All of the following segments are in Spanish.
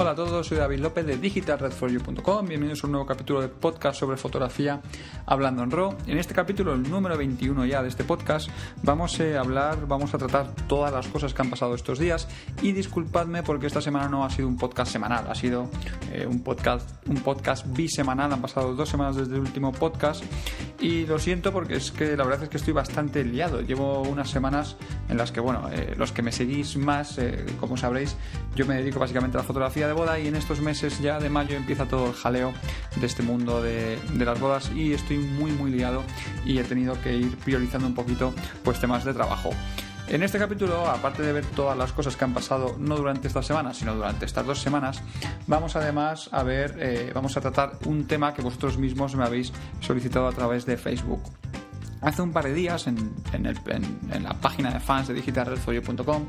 Hola a todos, soy David López de digitalredforyou.com. Bienvenidos a un nuevo capítulo de podcast sobre fotografía hablando en RAW. En este capítulo, el número 21 ya de este podcast, vamos a hablar, vamos a tratar todas las cosas que han pasado estos días y disculpadme porque esta semana no ha sido un podcast semanal, ha sido eh, un podcast un podcast bisemanal, han pasado dos semanas desde el último podcast y lo siento porque es que la verdad es que estoy bastante liado. Llevo unas semanas en las que, bueno, eh, los que me seguís más, eh, como sabréis, yo me dedico básicamente a la fotografía de boda y en estos meses ya de mayo empieza todo el jaleo de este mundo de, las bodas y estoy muy muy liado y he tenido que ir priorizando un poquito pues temas de trabajo. En este capítulo, aparte de ver todas las cosas que han pasado no durante esta semana, sino durante estas dos semanas, vamos además a ver, eh, vamos a tratar un tema que vosotros mismos me habéis solicitado a través de Facebook. Hace un par de días en, la página de fans de digitalredfolio.com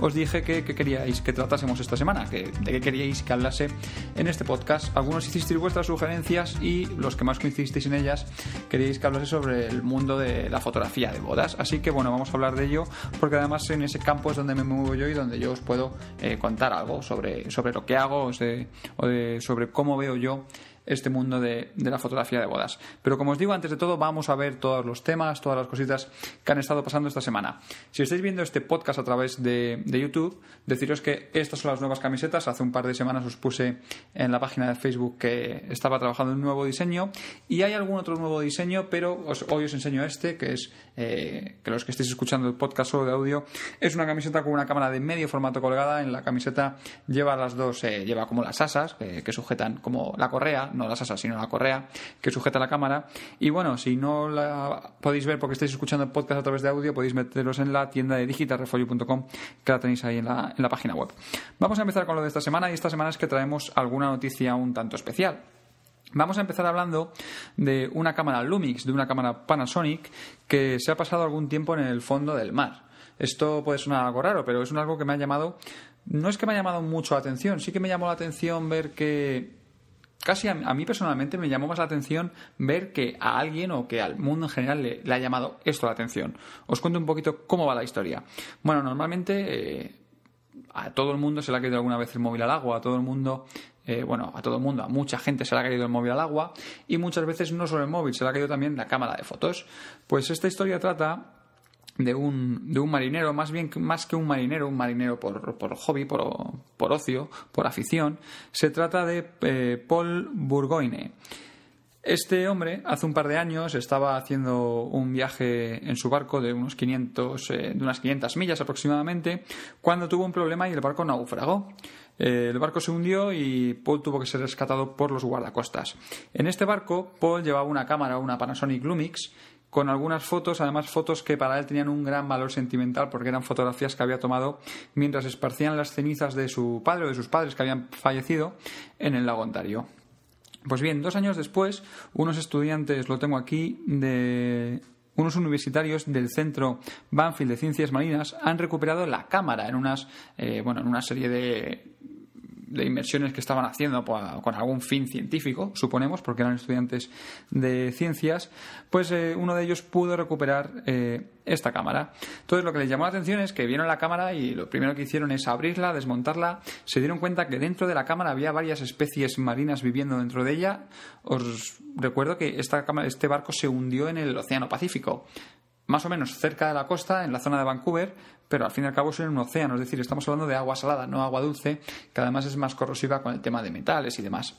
os dije que, queríais que tratásemos esta semana, que, de qué queríais que hablase en este podcast. Algunos hicisteis vuestras sugerencias y los que más coincidisteis en ellas queríais que hablase sobre el mundo de la fotografía de bodas. Así que bueno, vamos a hablar de ello porque además en ese campo es donde me muevo yo y donde yo os puedo eh, contar algo sobre, lo que hago o, sobre cómo veo yo este mundo de, la fotografía de bodas. Pero como os digo, antes de todo vamos a ver todos los temas, todas las cositas que han estado pasando esta semana. Si estáis viendo este podcast a través de, YouTube, deciros que estas son las nuevas camisetas. Hace un par de semanas os puse en la página de Facebook que estaba trabajando en un nuevo diseño y hay algún otro nuevo diseño, pero hoy os enseño este, que es eh, que los que estéis escuchando el podcast solo de audio, es una camiseta con una cámara de medio formato colgada. En la camiseta lleva las dos, eh, lleva como las asas eh, que sujetan como la correa no las sasa, sino la correa que sujeta la cámara. Y bueno, si no la podéis ver porque estáis escuchando el podcast a través de audio, podéis meteros en la tienda de digitalrefolio.com que la tenéis ahí en la, en la página web. Vamos a empezar con lo de esta semana y esta semana es que traemos alguna noticia un tanto especial. Vamos a empezar hablando de una cámara Lumix, de una cámara Panasonic, que se ha pasado algún tiempo en el fondo del mar. Esto puede sonar algo raro, pero es algo que me ha llamado. No es que me ha llamado mucho la atención, sí que me llamó la atención ver que casi a, mí personalmente me llamó más la atención ver que a alguien o que al mundo en general le, ha llamado esto la atención. Os cuento un poquito cómo va la historia. Bueno, normalmente eh, a todo el mundo se le ha caído alguna vez el móvil al agua, a todo el mundo eh, bueno, a todo el mundo, a mucha gente se le ha caído el móvil al agua y muchas veces no solo el móvil, se le ha caído también la cámara de fotos. Pues esta historia trata de un, de un marinero, más bien más que un marinero, un marinero por, hobby, por, ocio, por afición, se trata de eh, Paul Burgoyne. Este hombre hace un par de años estaba haciendo un viaje en su barco de, unos 500, eh, de unas 500 millas aproximadamente cuando tuvo un problema y el barco naufragó. Eh, el barco se hundió y Paul tuvo que ser rescatado por los guardacostas. En este barco, Paul llevaba una cámara, una Panasonic Lumix, con algunas fotos, además fotos que para él tenían un gran valor sentimental porque eran fotografías que había tomado mientras esparcían las cenizas de su padre o de sus padres que habían fallecido en el lago Ontario. Pues bien, dos años después, unos estudiantes, lo tengo aquí, de unos universitarios del Centro Banfield de Ciencias Marinas han recuperado la cámara en unas, eh, bueno, en una serie de de inversiones que estaban haciendo con algún fin científico, suponemos, porque eran estudiantes de ciencias, pues eh, uno de ellos pudo recuperar eh, esta cámara. Entonces lo que les llamó la atención es que vieron la cámara y lo primero que hicieron es abrirla, desmontarla, se dieron cuenta que dentro de la cámara había varias especies marinas viviendo dentro de ella. Os recuerdo que esta cámara, este barco se hundió en el Océano Pacífico más o menos cerca de la costa, en la zona de Vancouver, pero al fin y al cabo son un océano, es decir, estamos hablando de agua salada, no agua dulce, que además es más corrosiva con el tema de metales y demás.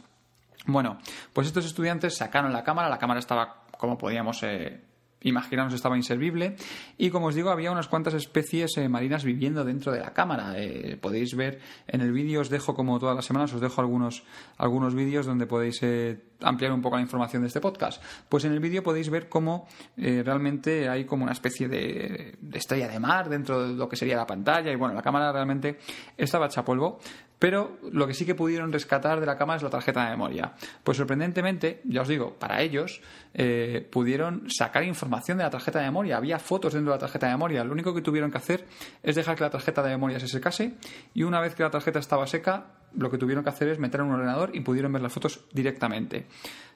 Bueno, pues estos estudiantes sacaron la cámara, la cámara estaba como podíamos eh, imaginaros estaba inservible. Y como os digo, había unas cuantas especies eh, marinas viviendo dentro de la cámara. Eh, podéis ver en el vídeo, os dejo como todas las semanas, os dejo algunos, algunos vídeos donde podéis eh, ampliar un poco la información de este podcast. Pues en el vídeo podéis ver cómo realmente hay como una especie de, de, estrella de mar dentro de lo que sería la pantalla. Y bueno, la cámara realmente estaba hecha polvo. Pero lo que sí que pudieron rescatar de la cama es la tarjeta de memoria. Pues sorprendentemente, ya os digo, para ellos eh, pudieron sacar información de la tarjeta de memoria. Había fotos dentro de la tarjeta de memoria. Lo único que tuvieron que hacer es dejar que la tarjeta de memoria se secase y una vez que la tarjeta estaba seca, lo que tuvieron que hacer es meter en un ordenador y pudieron ver las fotos directamente.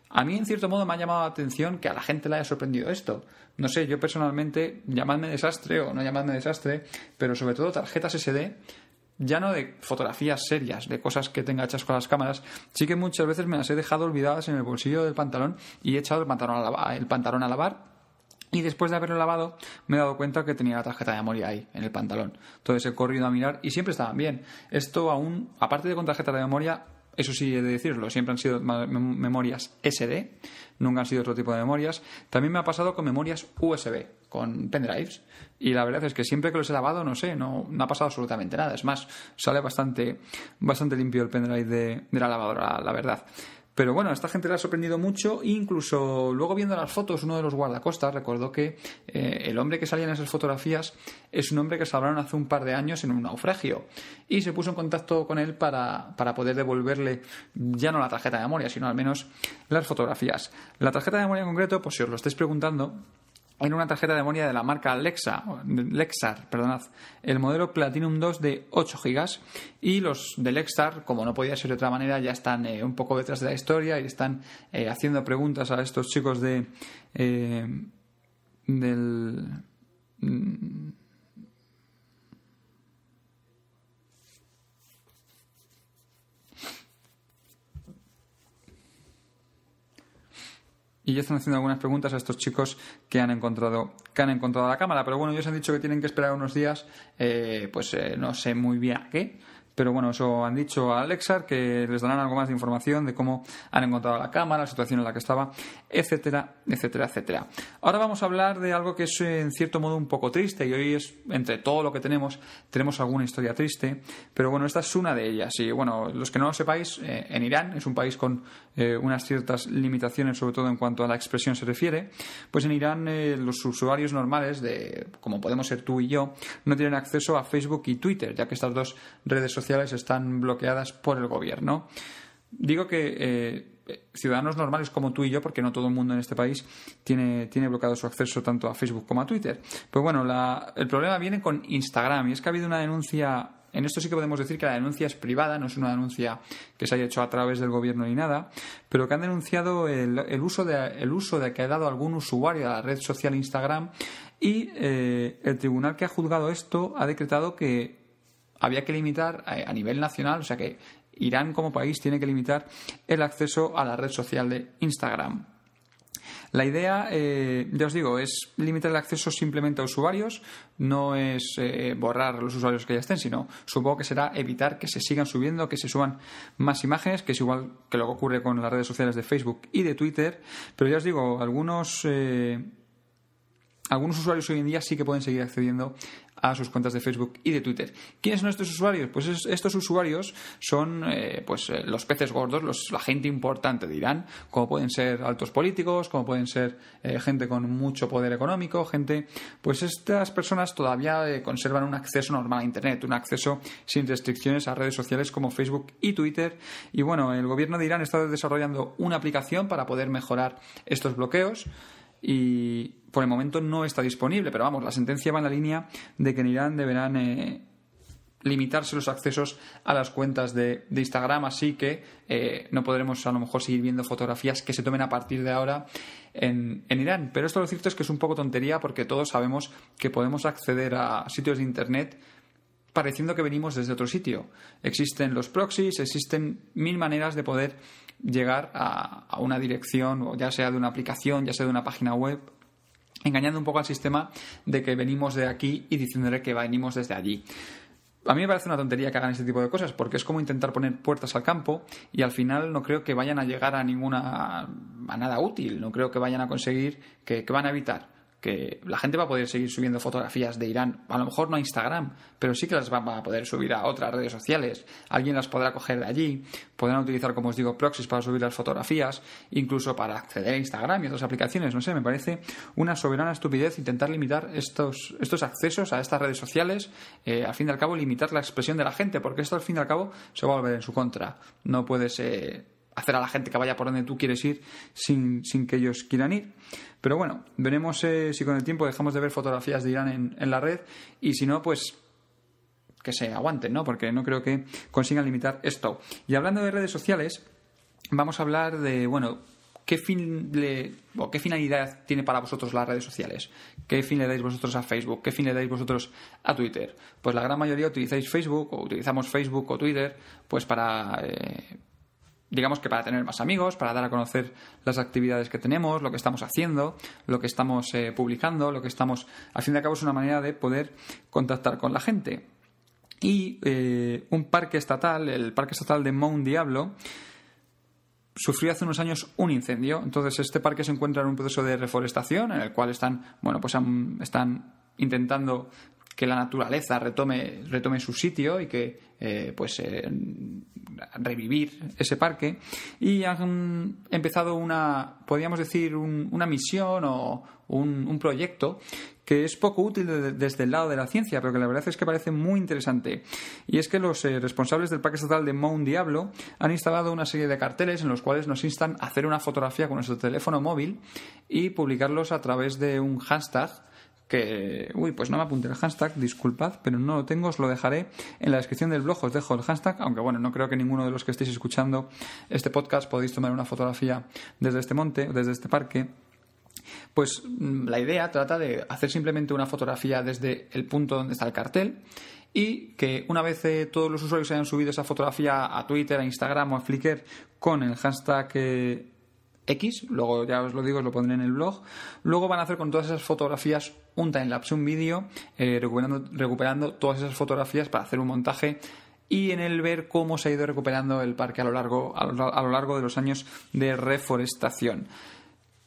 A mí, en cierto modo, me ha llamado la atención que a la gente le haya sorprendido esto. No sé, yo personalmente, llamadme desastre o no llamadme desastre, pero sobre todo tarjetas SD ya no de fotografías serias, de cosas que tenga hechas con las cámaras, sí que muchas veces me las he dejado olvidadas en el bolsillo del pantalón y he echado el pantalón a, lavar, el pantalón a lavar. Y después de haberlo lavado, me he dado cuenta que tenía la tarjeta de memoria ahí, en el pantalón. Entonces he corrido a mirar y siempre estaban bien. Esto aún, aparte de con tarjeta de memoria, eso sí he de decirlo, siempre han sido memorias SD, nunca han sido otro tipo de memorias. También me ha pasado con memorias USB con pendrives. Y la verdad es que siempre que los he lavado, no sé, no, ha pasado absolutamente nada. Es más, sale bastante, bastante limpio el pendrive de, la lavadora, la, verdad. Pero bueno, a esta gente le ha sorprendido mucho. Incluso luego viendo las fotos, uno de los guardacostas recordó que eh, el hombre que salía en esas fotografías es un hombre que salvaron hace un par de años en un naufragio. Y se puso en contacto con él para, para poder devolverle ya no la tarjeta de memoria, sino al menos las fotografías. La tarjeta de memoria en concreto, pues si os lo estáis preguntando, en una tarjeta de memoria de la marca Lexa, Lexar, perdonad, el modelo Platinum 2 de 8 GB y los de Lexar, como no podía ser de otra manera, ya están eh, un poco detrás de la historia y están eh, haciendo preguntas a estos chicos de eh, del mm. y ya están haciendo algunas preguntas a estos chicos que han encontrado que han encontrado la cámara. Pero bueno, ellos han dicho que tienen que esperar unos días, eh, pues eh, no sé muy bien a qué, pero bueno, eso han dicho a Alexar, que les darán algo más de información de cómo han encontrado la cámara, la situación en la que estaba, etcétera, etcétera, etcétera. Ahora vamos a hablar de algo que es en cierto modo un poco triste y hoy es, entre todo lo que tenemos, tenemos alguna historia triste, pero bueno, esta es una de ellas. Y bueno, los que no lo sepáis, eh, en Irán es un país con eh, unas ciertas limitaciones, sobre todo en cuanto a la expresión se refiere, pues en Irán eh, los usuarios normales, de, como podemos ser tú y yo, no tienen acceso a Facebook y Twitter, ya que estas dos redes sociales están bloqueadas por el gobierno. Digo que eh, ciudadanos normales como tú y yo, porque no todo el mundo en este país tiene, tiene bloqueado su acceso tanto a Facebook como a Twitter. Pues bueno, el problema viene con Instagram y es que ha habido una denuncia en esto sí que podemos decir que la denuncia es privada, no es una denuncia que se haya hecho a través del gobierno ni nada, pero que han denunciado el, uso, de, el uso de que ha dado algún usuario a la red social Instagram y eh, el tribunal que ha juzgado esto ha decretado que había que limitar eh, a nivel nacional, o sea que Irán como país tiene que limitar el acceso a la red social de Instagram. La idea, eh, ya os digo, es limitar el acceso simplemente a usuarios, no es eh, borrar los usuarios que ya estén, sino supongo que será evitar que se sigan subiendo, que se suban más imágenes, que es igual que lo que ocurre con las redes sociales de Facebook y de Twitter, pero ya os digo, algunos algunos usuarios hoy en día sí que pueden seguir accediendo a sus cuentas de Facebook y de Twitter. ¿Quiénes son estos usuarios? Pues estos usuarios son eh, pues, eh, los peces gordos, la gente importante de Irán, como pueden ser altos políticos, como pueden ser eh, gente con mucho poder económico, gente... Pues estas personas todavía conservan un acceso normal a Internet, un acceso sin restricciones a redes sociales como Facebook y Twitter. Y bueno, el gobierno de Irán está desarrollando una aplicación para poder mejorar estos bloqueos y por el momento no está disponible, pero vamos, la sentencia va en la línea de que en Irán deberán eh, limitarse los accesos a las cuentas de, Instagram, así que eh, no podremos a lo mejor seguir viendo fotografías que se tomen a partir de ahora en, en, Irán. Pero esto lo cierto es que es un poco tontería porque todos sabemos que podemos acceder a sitios de Internet pareciendo que venimos desde otro sitio. Existen los proxies, existen mil maneras de poder llegar a, una dirección, o ya sea de una aplicación, ya sea de una página web, engañando un poco al sistema de que venimos de aquí y diciéndole que venimos desde allí. A mí me parece una tontería que hagan este tipo de cosas, porque es como intentar poner puertas al campo y al final no creo que vayan a llegar a ninguna a nada útil, no creo que vayan a conseguir que van a evitar que la gente va a poder seguir subiendo fotografías de Irán, a lo mejor no a Instagram, pero sí que las van a poder subir a otras redes sociales, alguien las podrá coger de allí, podrán utilizar, como os digo, proxies para subir las fotografías, incluso para acceder a Instagram y otras aplicaciones, no sé, me parece una soberana estupidez intentar limitar estos, estos accesos a estas redes sociales, eh, al fin y al cabo limitar la expresión de la gente, porque esto al fin y al cabo se va a volver en su contra, no puedes... Eh, hacer a la gente que vaya por donde tú quieres ir sin, sin que ellos quieran ir. Pero bueno, veremos eh, si con el tiempo dejamos de ver fotografías de Irán en, la red y si no, pues que se aguanten, ¿no? Porque no creo que consigan limitar esto. Y hablando de redes sociales, vamos a hablar de, bueno, ¿qué fin le, qué finalidad tiene para vosotros las redes sociales? ¿Qué fin le dais vosotros a Facebook? ¿Qué fin le dais vosotros a Twitter? Pues la gran mayoría utilizáis Facebook o utilizamos Facebook o Twitter pues para eh, digamos que para tener más amigos, para dar a conocer las actividades que tenemos, lo que estamos haciendo, lo que estamos eh, publicando, lo que estamos... Al fin y al cabo es una manera de poder contactar con la gente. Y eh, un parque estatal, el Parque Estatal de Mount Diablo, sufrió hace unos años un incendio. Entonces este parque se encuentra en un proceso de reforestación en el cual están, bueno, pues están intentando que la naturaleza retome, su sitio y que eh, pues eh, revivir ese parque y han empezado una podríamos decir una misión o un, proyecto que es poco útil desde el lado de la ciencia pero que la verdad es que parece muy interesante y es que los eh, responsables del parque estatal de Mount Diablo han instalado una serie de carteles en los cuales nos instan a hacer una fotografía con nuestro teléfono móvil y publicarlos a través de un hashtag que, uy, pues no me apunte el hashtag, disculpad, pero no lo tengo, os lo dejaré en la descripción del blog, os dejo el hashtag, aunque bueno, no creo que ninguno de los que estéis escuchando este podcast podéis tomar una fotografía desde este monte, desde este parque, pues mm, la idea trata de hacer simplemente una fotografía desde el punto donde está el cartel y que una vez eh, todos los usuarios hayan subido esa fotografía a Twitter, a Instagram o a Flickr con el hashtag eh, X, luego ya os lo digo, os lo pondré en el blog, luego van a hacer con todas esas fotografías un timelapse, un vídeo, eh, recuperando, recuperando todas esas fotografías para hacer un montaje y en el ver cómo se ha ido recuperando el parque a lo largo, largo de los años de reforestación.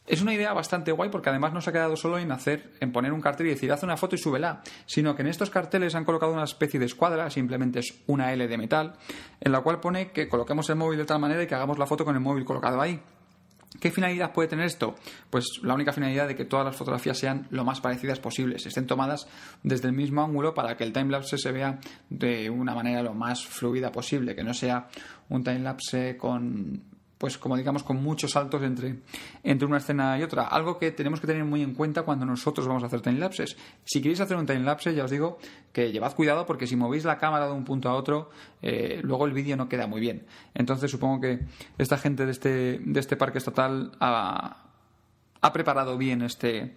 Es una idea bastante guay porque además no se ha quedado solo en hacer, en poner un cartel y decir haz una foto y súbela, sino que en estos carteles han colocado una especie de escuadra, simplemente es una L de metal, en la cual pone que coloquemos el móvil de tal manera y que hagamos la foto con el móvil colocado ahí. ¿Qué finalidad puede tener esto? Pues la única finalidad de que todas las fotografías sean lo más parecidas posibles, estén tomadas desde el mismo ángulo para que el timelapse se vea de una manera lo más fluida posible, que no sea un timelapse con pues como digamos, con muchos saltos entre, entre una escena y otra. Algo que tenemos que tener muy en cuenta cuando nosotros vamos a hacer timelapses. Si queréis hacer un timelapse, ya os digo que llevad cuidado porque si movéis la cámara de un punto a otro, eh, luego el vídeo no queda muy bien. Entonces supongo que esta gente de este, de este parque estatal ha preparado bien este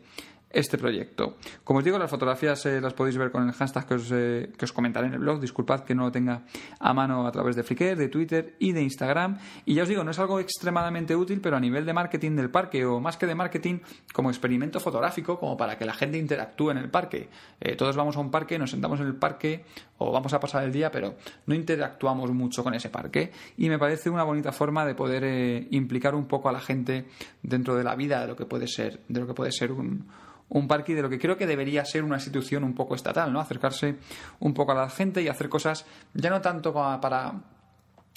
este proyecto. Como os digo, las fotografías eh, las podéis ver con el hashtag que os, eh, que os, comentaré en el blog. Disculpad que no lo tenga a mano a través de Flickr, de Twitter y de Instagram. Y ya os digo, no es algo extremadamente útil, pero a nivel de marketing del parque o más que de marketing, como experimento fotográfico, como para que la gente interactúe en el parque. Eh, todos vamos a un parque, nos sentamos en el parque o vamos a pasar el día, pero no interactuamos mucho con ese parque. Y me parece una bonita forma de poder implicar un poco a la gente dentro de la vida de lo que puede ser, de lo que puede ser un un parque de lo que creo que debería ser una institución un poco estatal, ¿no? Acercarse un poco a la gente y hacer cosas ya no tanto para,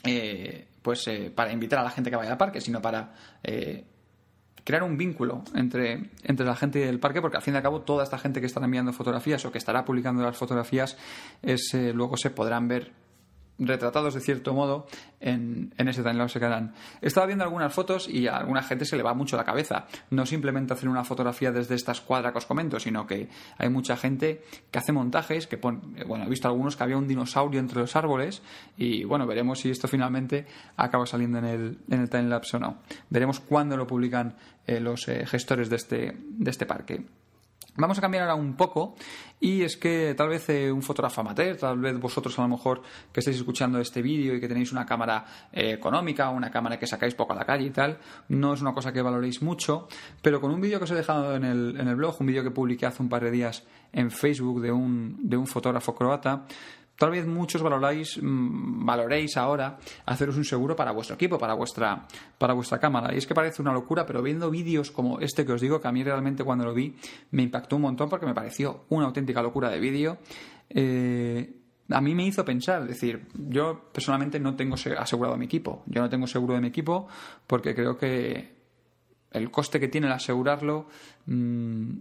eh, pues eh, para invitar a la gente que vaya al parque, sino para eh, crear un vínculo entre, entre la gente y del parque, porque al fin y al cabo toda esta gente que estará enviando fotografías o que estará publicando las fotografías es, luego se podrán ver retratados de cierto modo en, ese time lapse se harán. Estaba viendo algunas fotos y a alguna gente se le va mucho la cabeza. No simplemente hacer una fotografía desde esta escuadra que os comento, sino que hay mucha gente que hace montajes, que pone eh, bueno, he visto algunos que había un dinosaurio entre los árboles y bueno, veremos si esto finalmente acaba saliendo en el, en timelapse o no. Veremos cuándo lo publican eh, los eh, gestores de este, de este parque. Vamos a cambiar ahora un poco y es que tal vez eh, un fotógrafo amateur, tal vez vosotros a lo mejor que estáis escuchando este vídeo y que tenéis una cámara eh, económica, una cámara que sacáis poco a la calle y tal, no es una cosa que valoréis mucho, pero con un vídeo que os he dejado en el, en el blog, un vídeo que publiqué hace un par de días en Facebook de un, de un fotógrafo croata, Tal vez muchos valoráis, mm, valoréis ahora haceros un seguro para vuestro equipo, para vuestra, para vuestra cámara. Y es que parece una locura, pero viendo vídeos como este que os digo, que a mí realmente cuando lo vi me impactó un montón porque me pareció una auténtica locura de vídeo. Eh, a mí me hizo pensar, es decir, yo personalmente no tengo asegurado mi equipo. Yo no tengo seguro de mi equipo porque creo que el coste que tiene el asegurarlo mm,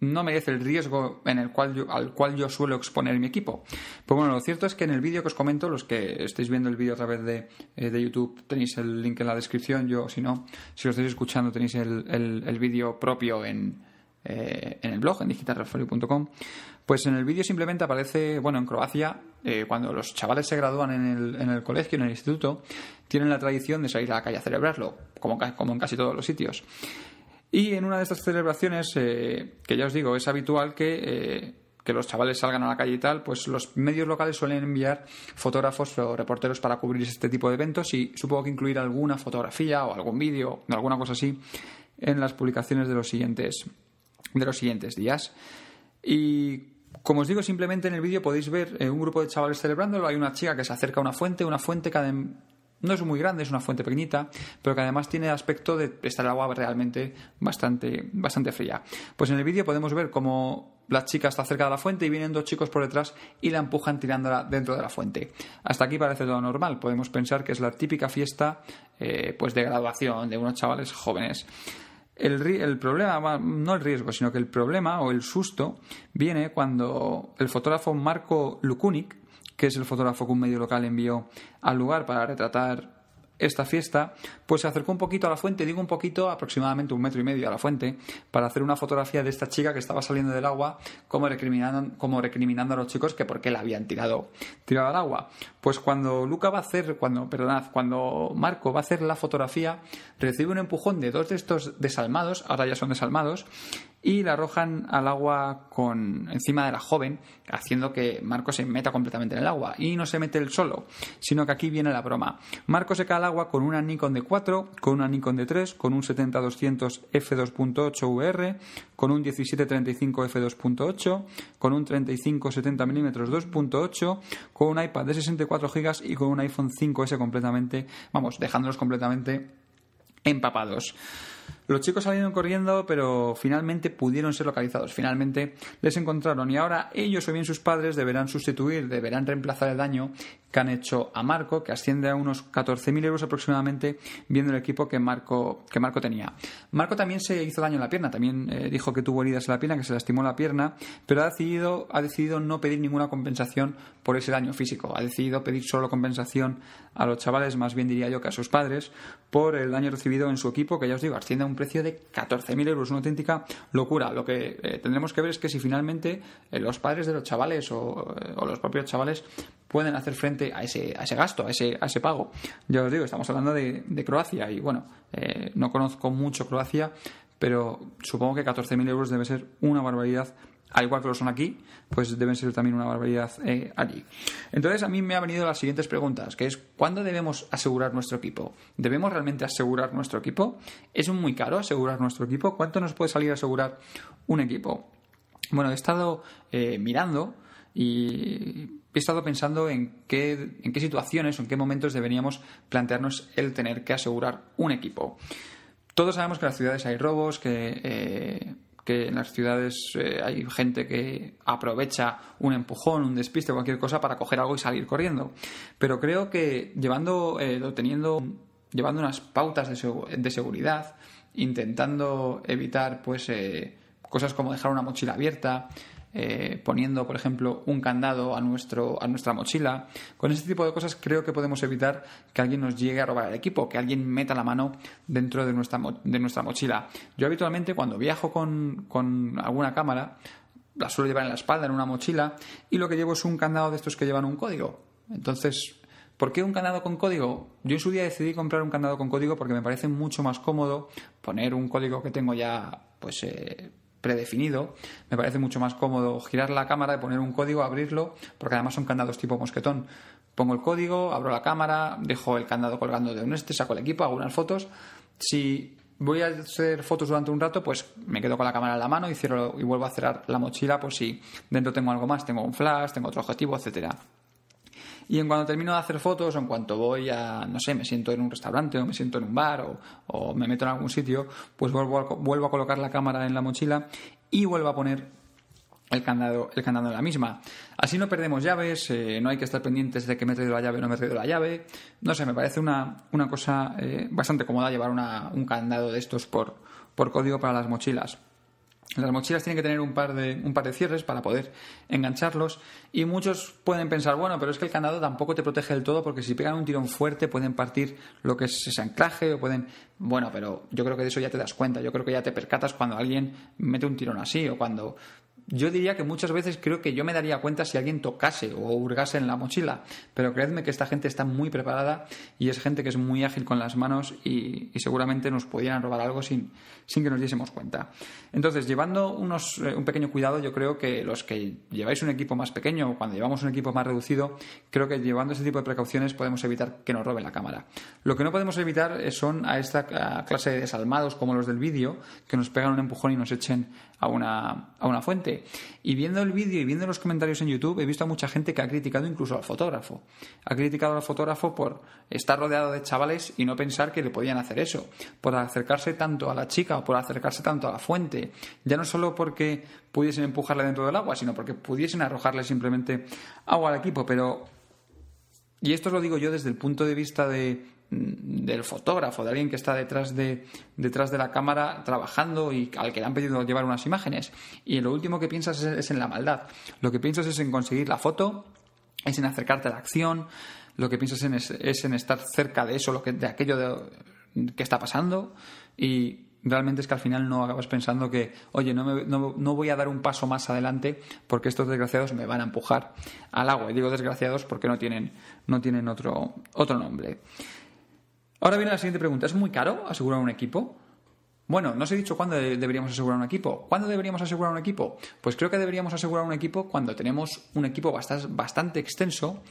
no merece el riesgo en el cual al cual yo suelo exponer mi equipo. ...pues bueno, lo cierto es que en el vídeo que os comento, los que estáis viendo el vídeo a través de, eh, YouTube, tenéis el link en la descripción. Yo, si no, si lo estáis escuchando, tenéis el, vídeo propio eh, en, el blog, en digitalrafael.com. Pues en el vídeo simplemente aparece, bueno, en Croacia, eh, cuando los chavales se gradúan en el, en el, colegio, en el instituto, tienen la tradición de salir a la calle a celebrarlo, como, como en casi todos los sitios. Y en una de estas celebraciones, eh, que ya os digo, es habitual eh, que, los chavales salgan a la calle y tal, pues los medios locales suelen enviar fotógrafos o reporteros para cubrir este tipo de eventos y supongo que incluir alguna fotografía o algún vídeo, o alguna cosa así, en las publicaciones de los siguientes, de los siguientes días. Y como os digo, simplemente en el vídeo podéis ver eh, un grupo de chavales celebrándolo. Hay una chica que se acerca a una fuente, una fuente que no es muy grande, es una fuente pequeñita, pero que además tiene el aspecto de estar el agua realmente bastante, bastante fría. Pues en el vídeo podemos ver cómo la chica está cerca de la fuente y vienen dos chicos por detrás y la empujan tirándola dentro de la fuente. Hasta aquí parece todo normal, podemos pensar que es la típica fiesta eh, pues de graduación de unos chavales jóvenes. El, el, problema, no el riesgo, sino que el problema o el susto viene cuando el fotógrafo Marco Lukunik que es el fotógrafo que un medio local envió al lugar para retratar esta fiesta, pues se acercó un poquito a la fuente, digo un poquito, aproximadamente un metro y medio a la fuente, para hacer una fotografía de esta chica que estaba saliendo del agua, como recriminando, como a los chicos que por qué la habían tirado, tirado al agua. Pues cuando Luca va a hacer, cuando, perdonad, cuando Marco va a hacer la fotografía, recibe un empujón de dos de estos desalmados, ahora ya son desalmados, y la arrojan al agua con encima de la joven, haciendo que Marco se meta completamente en el agua. Y no se mete él solo, sino que aquí viene la broma. Marco se cae al agua con una Nikon de 4, con una Nikon de 3, con un 70-200 f2.8 VR, con un 1735 f2.8, con un 35-70 mm 2.8, con un iPad de 64 GB y con un iPhone 5S completamente, vamos, dejándolos completamente empapados. Los chicos salieron corriendo, pero finalmente pudieron ser localizados. Finalmente les encontraron y ahora ellos o bien sus padres deberán sustituir, deberán reemplazar el daño que han hecho a Marco, que asciende a unos 14.000 euros aproximadamente, viendo el equipo que Marco, que Marco tenía. Marco también se hizo daño en la pierna, también eh, dijo que tuvo heridas en la pierna, que se lastimó la pierna, pero ha decidido, ha decidido no pedir ninguna compensación por ese daño físico. Ha decidido pedir solo compensación a los chavales, más bien diría yo que a sus padres, por el daño recibido en su equipo, que ya os digo, asciende a un precio de 14.000 euros, una auténtica locura. Lo que eh, tendremos que ver es que si finalmente eh, los padres de los chavales eh, o, los propios chavales pueden hacer frente a ese, a ese gasto, a ese, a ese pago. ya os digo, estamos hablando de, de Croacia y bueno, no conozco mucho Croacia, pero supongo que 14.000 euros debe ser una barbaridad al igual que lo son aquí, pues deben ser también una barbaridad eh, allí. Entonces a mí me han venido las siguientes preguntas, que es ¿cuándo debemos asegurar nuestro equipo? ¿Debemos realmente asegurar nuestro equipo? ¿Es muy caro asegurar nuestro equipo? ¿Cuánto nos puede salir a asegurar un equipo? Bueno, he estado eh, mirando y he estado pensando en qué, en qué situaciones o en qué momentos deberíamos plantearnos el tener que asegurar un equipo. Todos sabemos que en las ciudades hay robos, que... Eh, que en las ciudades eh, hay gente que aprovecha un empujón, un despiste, cualquier cosa para coger algo y salir corriendo. Pero creo que llevando, eh, teniendo, llevando unas pautas de, seguridad, intentando evitar pues eh, cosas como dejar una mochila abierta, eh, poniendo, por ejemplo, un candado a, nuestro, a nuestra mochila. Con este tipo de cosas creo que podemos evitar que alguien nos llegue a robar el equipo, que alguien meta la mano dentro de nuestra, de nuestra mochila. Yo habitualmente cuando viajo con, con alguna cámara, la suelo llevar en la espalda, en una mochila, y lo que llevo es un candado de estos que llevan un código. Entonces, ¿Por qué un candado con código? Yo en su día decidí comprar un candado con código porque me parece mucho más cómodo poner un código que tengo ya pues eh, predefinido, me parece mucho más cómodo girar la cámara y poner un código, abrirlo, porque además son candados tipo mosquetón. Pongo el código, abro la cámara, dejo el candado colgando de un este, saco el equipo, hago unas fotos. Si voy a hacer fotos durante un rato, pues me quedo con la cámara en la mano y, cierro, y vuelvo a cerrar la mochila por si dentro tengo algo más, tengo un flash, tengo otro objetivo, etcétera. Y en cuanto termino de hacer fotos, o en cuanto voy a, no sé, me siento en un restaurante o me siento en un bar o, me meto en algún sitio, pues vuelvo a, vuelvo a colocar la cámara en la mochila y vuelvo a poner el candado, el candado en la misma. Así no perdemos llaves, eh, no hay que estar pendientes de que me he traído la llave o no me he traído la llave. No sé, me parece una, una cosa eh, bastante cómoda llevar un candado de estos por, por código para las mochilas. Las mochilas tienen que tener un par, de, un par de cierres para poder engancharlos y muchos pueden pensar, bueno, pero es que el candado tampoco te protege del todo porque si pegan un tirón fuerte pueden partir lo que es ese anclaje o pueden... Bueno, pero yo creo que de eso ya te das cuenta, yo creo que ya te percatas cuando alguien mete un tirón así o cuando yo diría que muchas veces creo que yo me daría cuenta si alguien tocase o hurgase en la mochila, pero creedme que esta gente está muy preparada y es gente que es muy ágil con las manos y, seguramente nos pudieran robar algo sin, sin que nos diésemos cuenta. Entonces, llevando unos, eh, un pequeño cuidado, yo creo que los que lleváis un equipo más pequeño o cuando llevamos un equipo más reducido, creo que llevando ese tipo de precauciones podemos evitar que nos roben la cámara. Lo que no podemos evitar eh, son a esta clase de desalmados como los del vídeo, que nos pegan un empujón y nos echen a una, a una fuente. Y viendo el vídeo y viendo los comentarios en YouTube, he visto a mucha gente que ha criticado incluso al fotógrafo. Ha criticado al fotógrafo por estar rodeado de chavales y no pensar que le podían hacer eso, por acercarse tanto a la chica o por acercarse tanto a la fuente. Ya no solo porque pudiesen empujarle dentro del agua, sino porque pudiesen arrojarle simplemente agua al equipo. Pero y esto lo digo yo desde el punto de vista de, Mm, del fotógrafo, de alguien que está detrás de, detrás de la cámara trabajando y al que le han pedido llevar unas imágenes. Y lo último que piensas es, en la maldad. Lo que piensas es en conseguir la foto, es en acercarte a la acción, lo que piensas es, en estar cerca de eso, lo que, de aquello que está pasando y realmente es que al final no acabas pensando que, oye, no, no, voy a dar un paso más adelante porque estos desgraciados me van a empujar al agua. Y digo desgraciados porque no tienen, no tienen otro, otro nombre. Ahora viene la siguiente pregunta. ¿Es muy caro asegurar un equipo? Bueno, no os he dicho cuándo deberíamos asegurar un equipo. ¿Cuándo deberíamos asegurar un equipo? Pues creo que deberíamos asegurar un equipo cuando tenemos un equipo bastante extenso.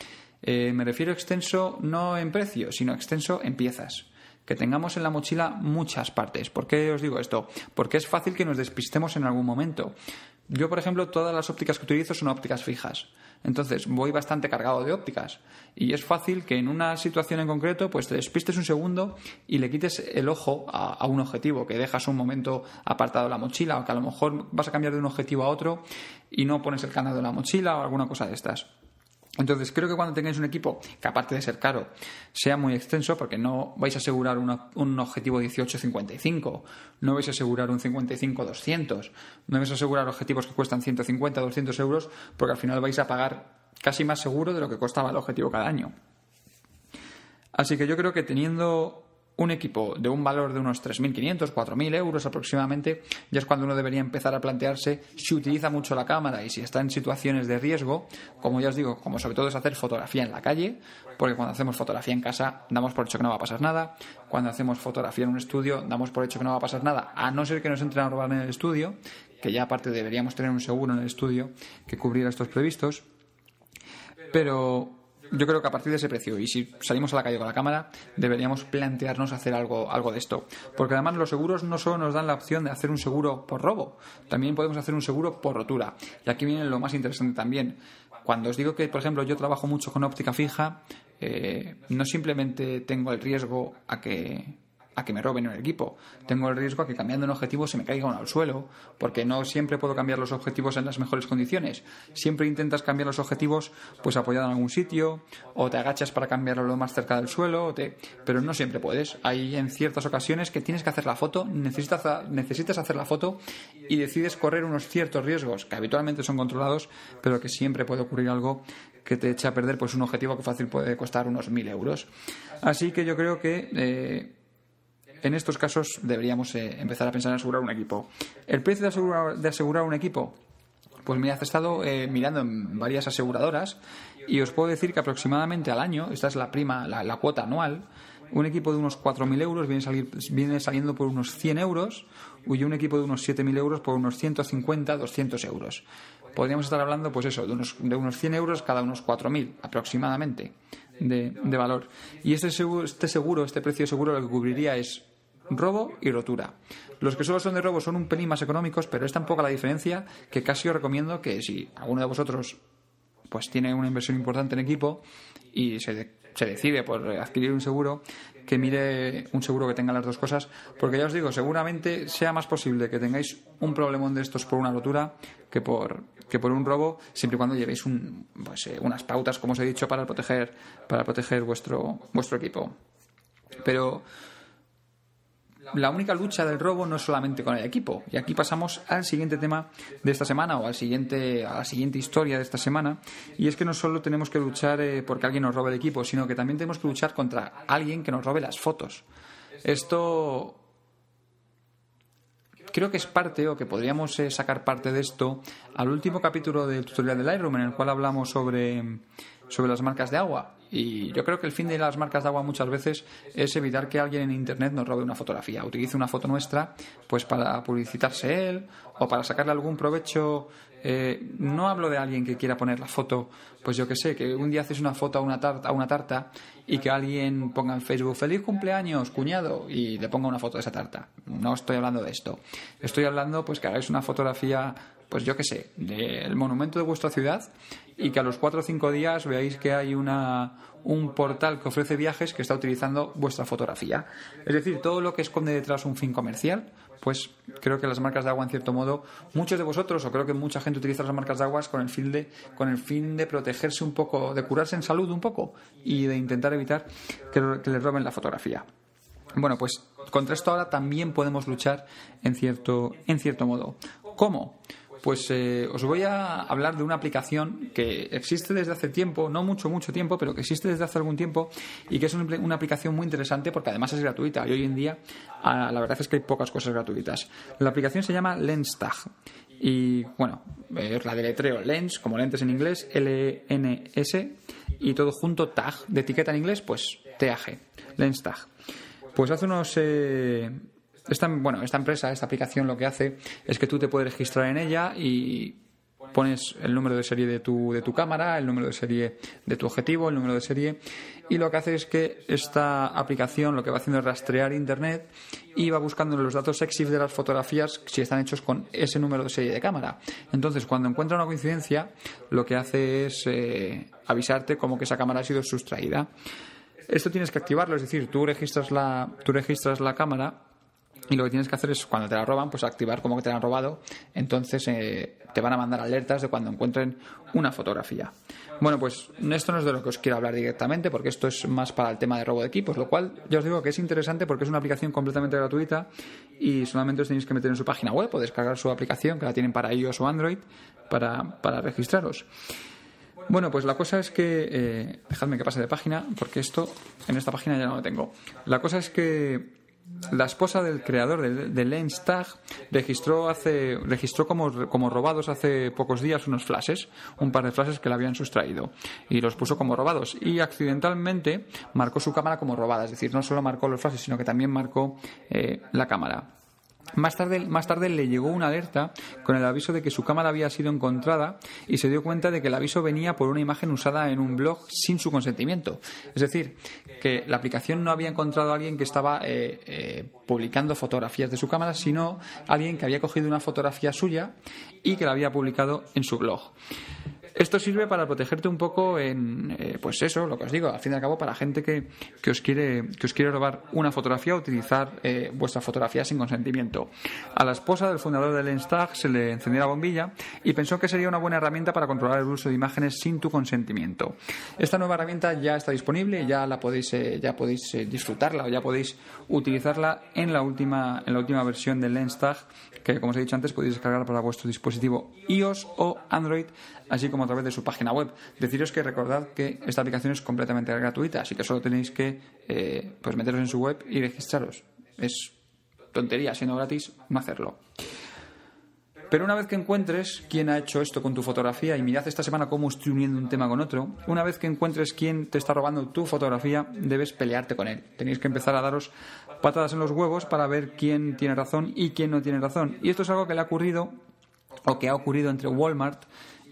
Eh, me refiero a extenso no en precio, sino extenso en piezas. Que tengamos en la mochila muchas partes. ¿Por qué os digo esto? Porque es fácil que nos despistemos en algún momento. Yo, por ejemplo, todas las ópticas que utilizo son ópticas fijas. Entonces, voy bastante cargado de ópticas y es fácil que en una situación en concreto, pues te despistes un segundo y le quites el ojo a, un objetivo, que dejas un momento apartado la mochila o que a lo mejor vas a cambiar de un objetivo a otro y no pones el candado en la mochila o alguna cosa de estas. Entonces, creo que cuando tengáis un equipo que, aparte de ser caro, sea muy extenso, porque no vais a asegurar un objetivo 18-55, no vais a asegurar un 55-200, no vais a asegurar objetivos que cuestan 150-200 euros, porque al final vais a pagar casi más seguro de lo que costaba el objetivo cada año. Así que yo creo que teniendo un equipo de un valor de unos 3.500, 4.000 euros aproximadamente, ya es cuando uno debería empezar a plantearse si utiliza mucho la cámara y si está en situaciones de riesgo, como ya os digo, como sobre todo es hacer fotografía en la calle, porque cuando hacemos fotografía en casa damos por hecho que no va a pasar nada, cuando hacemos fotografía en un estudio damos por hecho que no va a pasar nada, a no ser que nos entren a robar en el estudio, que ya aparte deberíamos tener un seguro en el estudio que cubriera estos previstos, pero yo creo que a partir de ese precio, y si salimos a la calle con la cámara, deberíamos plantearnos hacer algo, algo de esto. Porque además los seguros no solo nos dan la opción de hacer un seguro por robo, también podemos hacer un seguro por rotura. Y aquí viene lo más interesante también. Cuando os digo que, por ejemplo, yo trabajo mucho con óptica fija, eh, no simplemente tengo el riesgo a que a que me roben el equipo, tengo el riesgo a que cambiando un objetivo se me caiga uno al suelo, porque no siempre puedo cambiar los objetivos en las mejores condiciones. Siempre intentas cambiar los objetivos pues apoyado en algún sitio, o te agachas para cambiarlo lo más cerca del suelo, te... pero no siempre puedes. Hay en ciertas ocasiones que tienes que hacer la foto, necesitas, necesitas hacer la foto y decides correr unos ciertos riesgos que habitualmente son controlados, pero que siempre puede ocurrir algo que te eche a perder pues un objetivo que fácil puede costar unos mil euros. Así que yo creo que eh, en estos casos deberíamos eh, empezar a pensar en asegurar un equipo. ¿El precio de asegurar, de asegurar un equipo? Pues mira, he estado eh, mirando en varias aseguradoras y os puedo decir que aproximadamente al año, esta es la prima, la, cuota anual, un equipo de unos 4.000 euros viene, saliendo por unos 100 euros y un equipo de unos 7.000 euros por unos 150, 200 euros. Podríamos estar hablando, pues eso, de unos, de unos 100 euros cada unos 4.000 aproximadamente de, valor. Y este seguro, este seguro, este precio seguro, lo que cubriría es robo y rotura. Los que solo son de robo son un pelín más económicos, pero es tan poca la diferencia que casi os recomiendo que si alguno de vosotros pues tiene una inversión importante en equipo y se, se decide por adquirir un seguro, que mire un seguro que tenga las dos cosas, porque ya os digo, seguramente sea más posible que tengáis un problemón de estos por una rotura que por que por un robo, siempre y cuando llevéis pues, eh, unas pautas, como os he dicho, para proteger, para proteger vuestro, vuestro equipo. Pero la única lucha del robo no es solamente con el equipo. Y aquí pasamos al siguiente tema de esta semana o al siguiente, a la siguiente historia de esta semana. Y es que no solo tenemos que luchar eh, porque alguien nos robe el equipo, sino que también tenemos que luchar contra alguien que nos robe las fotos. Esto creo que es parte o que podríamos eh, sacar parte de esto al último capítulo del tutorial de Lightroom en el cual hablamos sobre, sobre las marcas de agua. Y yo creo que el fin de las marcas de agua muchas veces es evitar que alguien en Internet nos robe una fotografía, utilice una foto nuestra pues para publicitarse él o para sacarle algún provecho eh, no hablo de alguien que quiera poner la foto, pues yo que sé, que un día haces una foto a una, tarta, a una tarta y que alguien ponga en Facebook feliz cumpleaños, cuñado, y le ponga una foto de esa tarta. No estoy hablando de esto. Estoy hablando pues que hagáis una fotografía, pues yo que sé, del monumento de vuestra ciudad y que a los cuatro o cinco días veáis que hay una, un portal que ofrece viajes que está utilizando vuestra fotografía. Es decir, todo lo que esconde detrás un fin comercial pues creo que las marcas de agua, en cierto modo, muchos de vosotros, o creo que mucha gente utiliza las marcas de aguas con el fin de, con el fin de protegerse un poco, de curarse en salud un poco y de intentar evitar que, les roben la fotografía. Bueno, pues contra esto ahora también podemos luchar en cierto, en cierto modo. ¿Cómo? pues eh, os voy a hablar de una aplicación que existe desde hace tiempo, no mucho, mucho tiempo, pero que existe desde hace algún tiempo y que es una aplicación muy interesante porque además es gratuita y hoy en día ah, la verdad es que hay pocas cosas gratuitas. La aplicación se llama Lenstag y bueno, es la deletreo Lens, como lentes en inglés, L-E-N-S y todo junto tag, de etiqueta en inglés, pues t a TAG, Lenstag. Pues hace unos... Eh, esta, bueno, esta empresa, esta aplicación lo que hace es que tú te puedes registrar en ella y pones el número de serie de tu, de tu cámara, el número de serie de tu objetivo, el número de serie y lo que hace es que esta aplicación lo que va haciendo es rastrear internet y va buscando los datos EXIF de las fotografías si están hechos con ese número de serie de cámara. Entonces, cuando encuentra una coincidencia, lo que hace es eh, avisarte como que esa cámara ha sido sustraída. Esto tienes que activarlo, es decir, tú registras la, tú registras la cámara y lo que tienes que hacer es, cuando te la roban, pues activar como que te la han robado. Entonces eh, te van a mandar alertas de cuando encuentren una fotografía. Bueno, pues esto no es de lo que os quiero hablar directamente, porque esto es más para el tema de robo de equipos, lo cual ya os digo que es interesante porque es una aplicación completamente gratuita y solamente os tenéis que meter en su página web o descargar su aplicación, que la tienen para iOS o Android, para, para registraros. Bueno, pues la cosa es que. Eh, dejadme que pase de página, porque esto en esta página ya no lo tengo. La cosa es que la esposa del creador de, de Lenstag registró, registró como, robados hace pocos días unos flashes, un par de flashes que le habían sustraído y los puso como robados y accidentalmente marcó su cámara como robada, es decir, no solo marcó los flashes, sino que también marcó eh, la cámara. Más tarde, más tarde le llegó una alerta con el aviso de que su cámara había sido encontrada y se dio cuenta de que el aviso venía por una imagen usada en un blog sin su consentimiento. Es decir, que la aplicación no había encontrado a alguien que estaba eh, eh, publicando fotografías de su cámara, sino alguien que había cogido una fotografía suya y que la había publicado en su blog. Esto sirve para protegerte un poco en, eh, pues eso, lo que os digo, al fin y al cabo, para gente que, os, quiere, que os quiere robar una fotografía o utilizar eh, vuestra fotografía sin consentimiento. A la esposa del fundador de Lenstag se le encendió la bombilla y pensó que sería una buena herramienta para controlar el uso de imágenes sin tu consentimiento. Esta nueva herramienta ya está disponible, ya la podéis, eh, ya podéis disfrutarla o ya podéis utilizarla en la última, en la última versión del Lenstag que como os he dicho antes podéis descargar para vuestro dispositivo iOS o Android, así como a través de su página web. Deciros que recordad que esta aplicación es completamente gratuita, así que solo tenéis que eh, pues meteros en su web y registraros. Es tontería, siendo gratis, no hacerlo. Pero una vez que encuentres quién ha hecho esto con tu fotografía, y mirad esta semana cómo estoy uniendo un tema con otro, una vez que encuentres quién te está robando tu fotografía, debes pelearte con él. Tenéis que empezar a daros patadas en los huevos para ver quién tiene razón y quién no tiene razón. Y esto es algo que le ha ocurrido o que ha ocurrido entre Walmart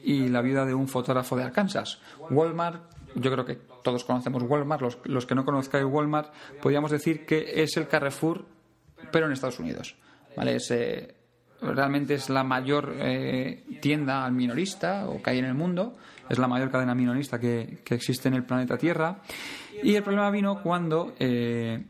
y la viuda de un fotógrafo de Arkansas. Walmart, yo creo que todos conocemos Walmart, los, los que no conozcáis Walmart, podríamos decir que es el Carrefour, pero en Estados Unidos. ¿vale? Es, realmente es la mayor eh, tienda al minorista o que hay en el mundo, es la mayor cadena minorista que, existe en el planeta Tierra. Y el problema vino cuando eh,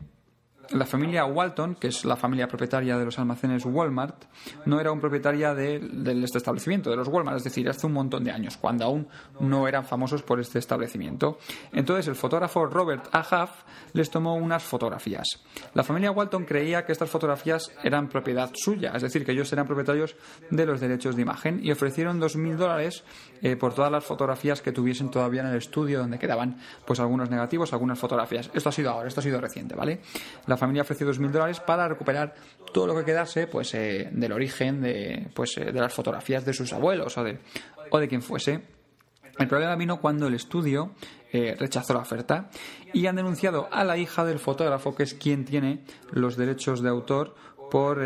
la familia Walton, que es la familia propietaria de los almacenes Walmart, no era un propietaria de, este establecimiento, de los Walmart, es decir, hace un montón de años, cuando aún no eran famosos por este establecimiento. Entonces el fotógrafo Robert A. Huff les tomó unas fotografías. La familia Walton creía que estas fotografías eran propiedad suya, es decir, que ellos eran propietarios de los derechos de imagen y ofrecieron 2.000 dólares eh, por todas las fotografías que tuviesen todavía en el estudio donde quedaban pues algunos negativos, algunas fotografías. Esto ha sido ahora, esto ha sido reciente, ¿vale? La familia ofreció 2.000 dólares para recuperar todo lo que quedase pues eh, del origen de, pues, eh, de las fotografías de sus abuelos o de, o de quien fuese. El problema vino cuando el estudio rechazó la oferta y han denunciado a la hija del fotógrafo, que es quien tiene los derechos de autor, por,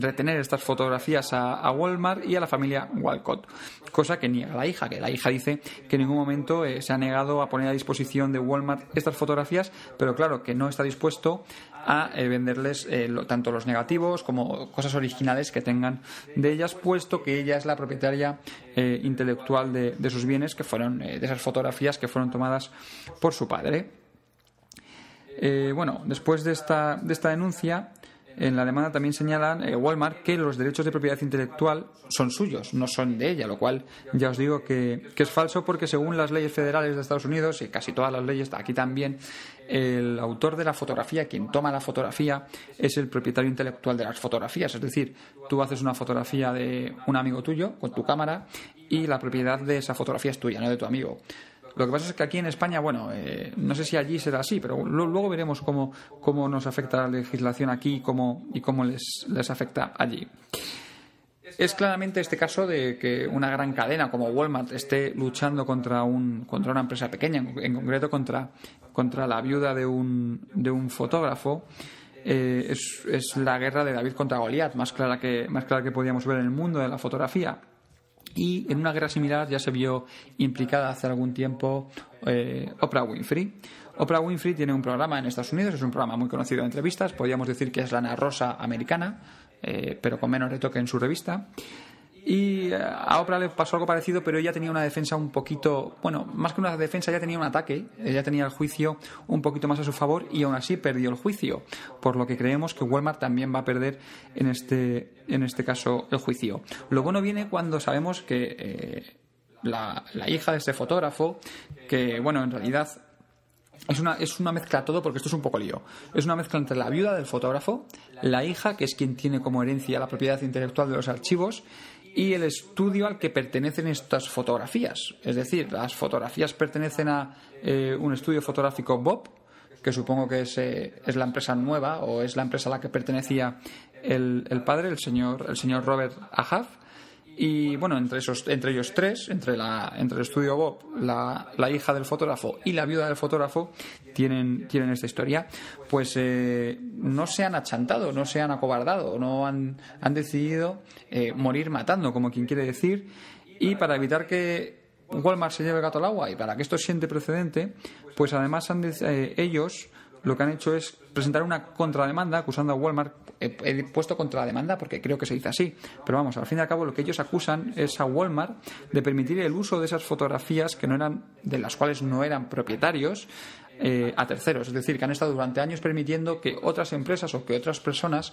retener estas fotografías a, Walmart y a la familia Walcott, cosa que niega la hija, que la hija dice que en ningún momento eh, se ha negado a poner a disposición de Walmart estas fotografías, pero claro que no está dispuesto a eh, venderles eh, tanto los negativos como cosas originales que tengan de ellas, puesto que ella es la propietaria intelectual de, sus bienes, que fueron de esas fotografías que fueron tomadas por su padre. bueno, después de esta, de esta denuncia, en la demanda también señalan eh, Walmart que los derechos de propiedad intelectual son suyos, no son de ella, lo cual ya os digo que, que es falso porque según las leyes federales de Estados Unidos y casi todas las leyes, aquí también, el autor de la fotografía, quien toma la fotografía, es el propietario intelectual de las fotografías. Es decir, tú haces una fotografía de un amigo tuyo con tu cámara y la propiedad de esa fotografía es tuya, no de tu amigo. Lo que pasa es que aquí en España, bueno, eh, no sé si allí será así, pero luego veremos cómo, cómo nos afecta la legislación aquí y cómo, y cómo les, les afecta allí. Es claramente este caso de que una gran cadena como Walmart esté luchando contra, un, contra una empresa pequeña, en concreto contra, contra la viuda de un, fotógrafo. Eh, es, la guerra de David contra Goliat, más clara, que, más clara que podíamos ver en el mundo de la fotografía y en una guerra similar ya se vio implicada hace algún tiempo eh, Oprah Winfrey. Oprah Winfrey tiene un programa en Estados Unidos, es un programa muy conocido de entrevistas, podríamos decir que es la Ana Rosa americana, eh, pero con menos retoque en su revista. Y eh, a Oprah le pasó algo parecido, pero ella tenía una defensa un poquito, bueno, más que una defensa, ella tenía un ataque, ella tenía el juicio un poquito más a su favor y aún así perdió el juicio, por lo que creemos que Walmart también va a perder en este, en este caso el juicio. Lo bueno viene cuando sabemos que eh, la, hija de este fotógrafo, que bueno, en realidad es una, es una mezcla todo porque esto es un poco lío. Es una mezcla entre la viuda del fotógrafo, la hija, que es quien tiene como herencia la propiedad intelectual de los archivos, y el estudio al que pertenecen estas fotografías. Es decir, las fotografías pertenecen a eh, un estudio fotográfico Bob, que supongo que eh, es, la empresa nueva o es la empresa a la que pertenecía el, padre, el señor, el señor Robert Ahaf y bueno, entre, esos, entre ellos tres, entre, la, entre el estudio Bob, la, la hija del fotógrafo y la viuda del fotógrafo, tienen, tienen esta historia, pues eh, no se han achantado, no se han acobardado, no han, han decidido eh, morir matando, como quien quiere decir, y para evitar que Walmart se lleve gato al agua y para que esto siente precedente, pues además han, eh, ellos lo que han hecho es presentar una contrademanda acusando a Walmart. He, puesto contrademanda porque creo que se dice así, pero vamos, al fin y al cabo lo que ellos acusan es a Walmart de permitir el uso de esas fotografías que no eran de las cuales no eran propietarios eh, a terceros. Es decir, que han estado durante años permitiendo que otras empresas o que otras personas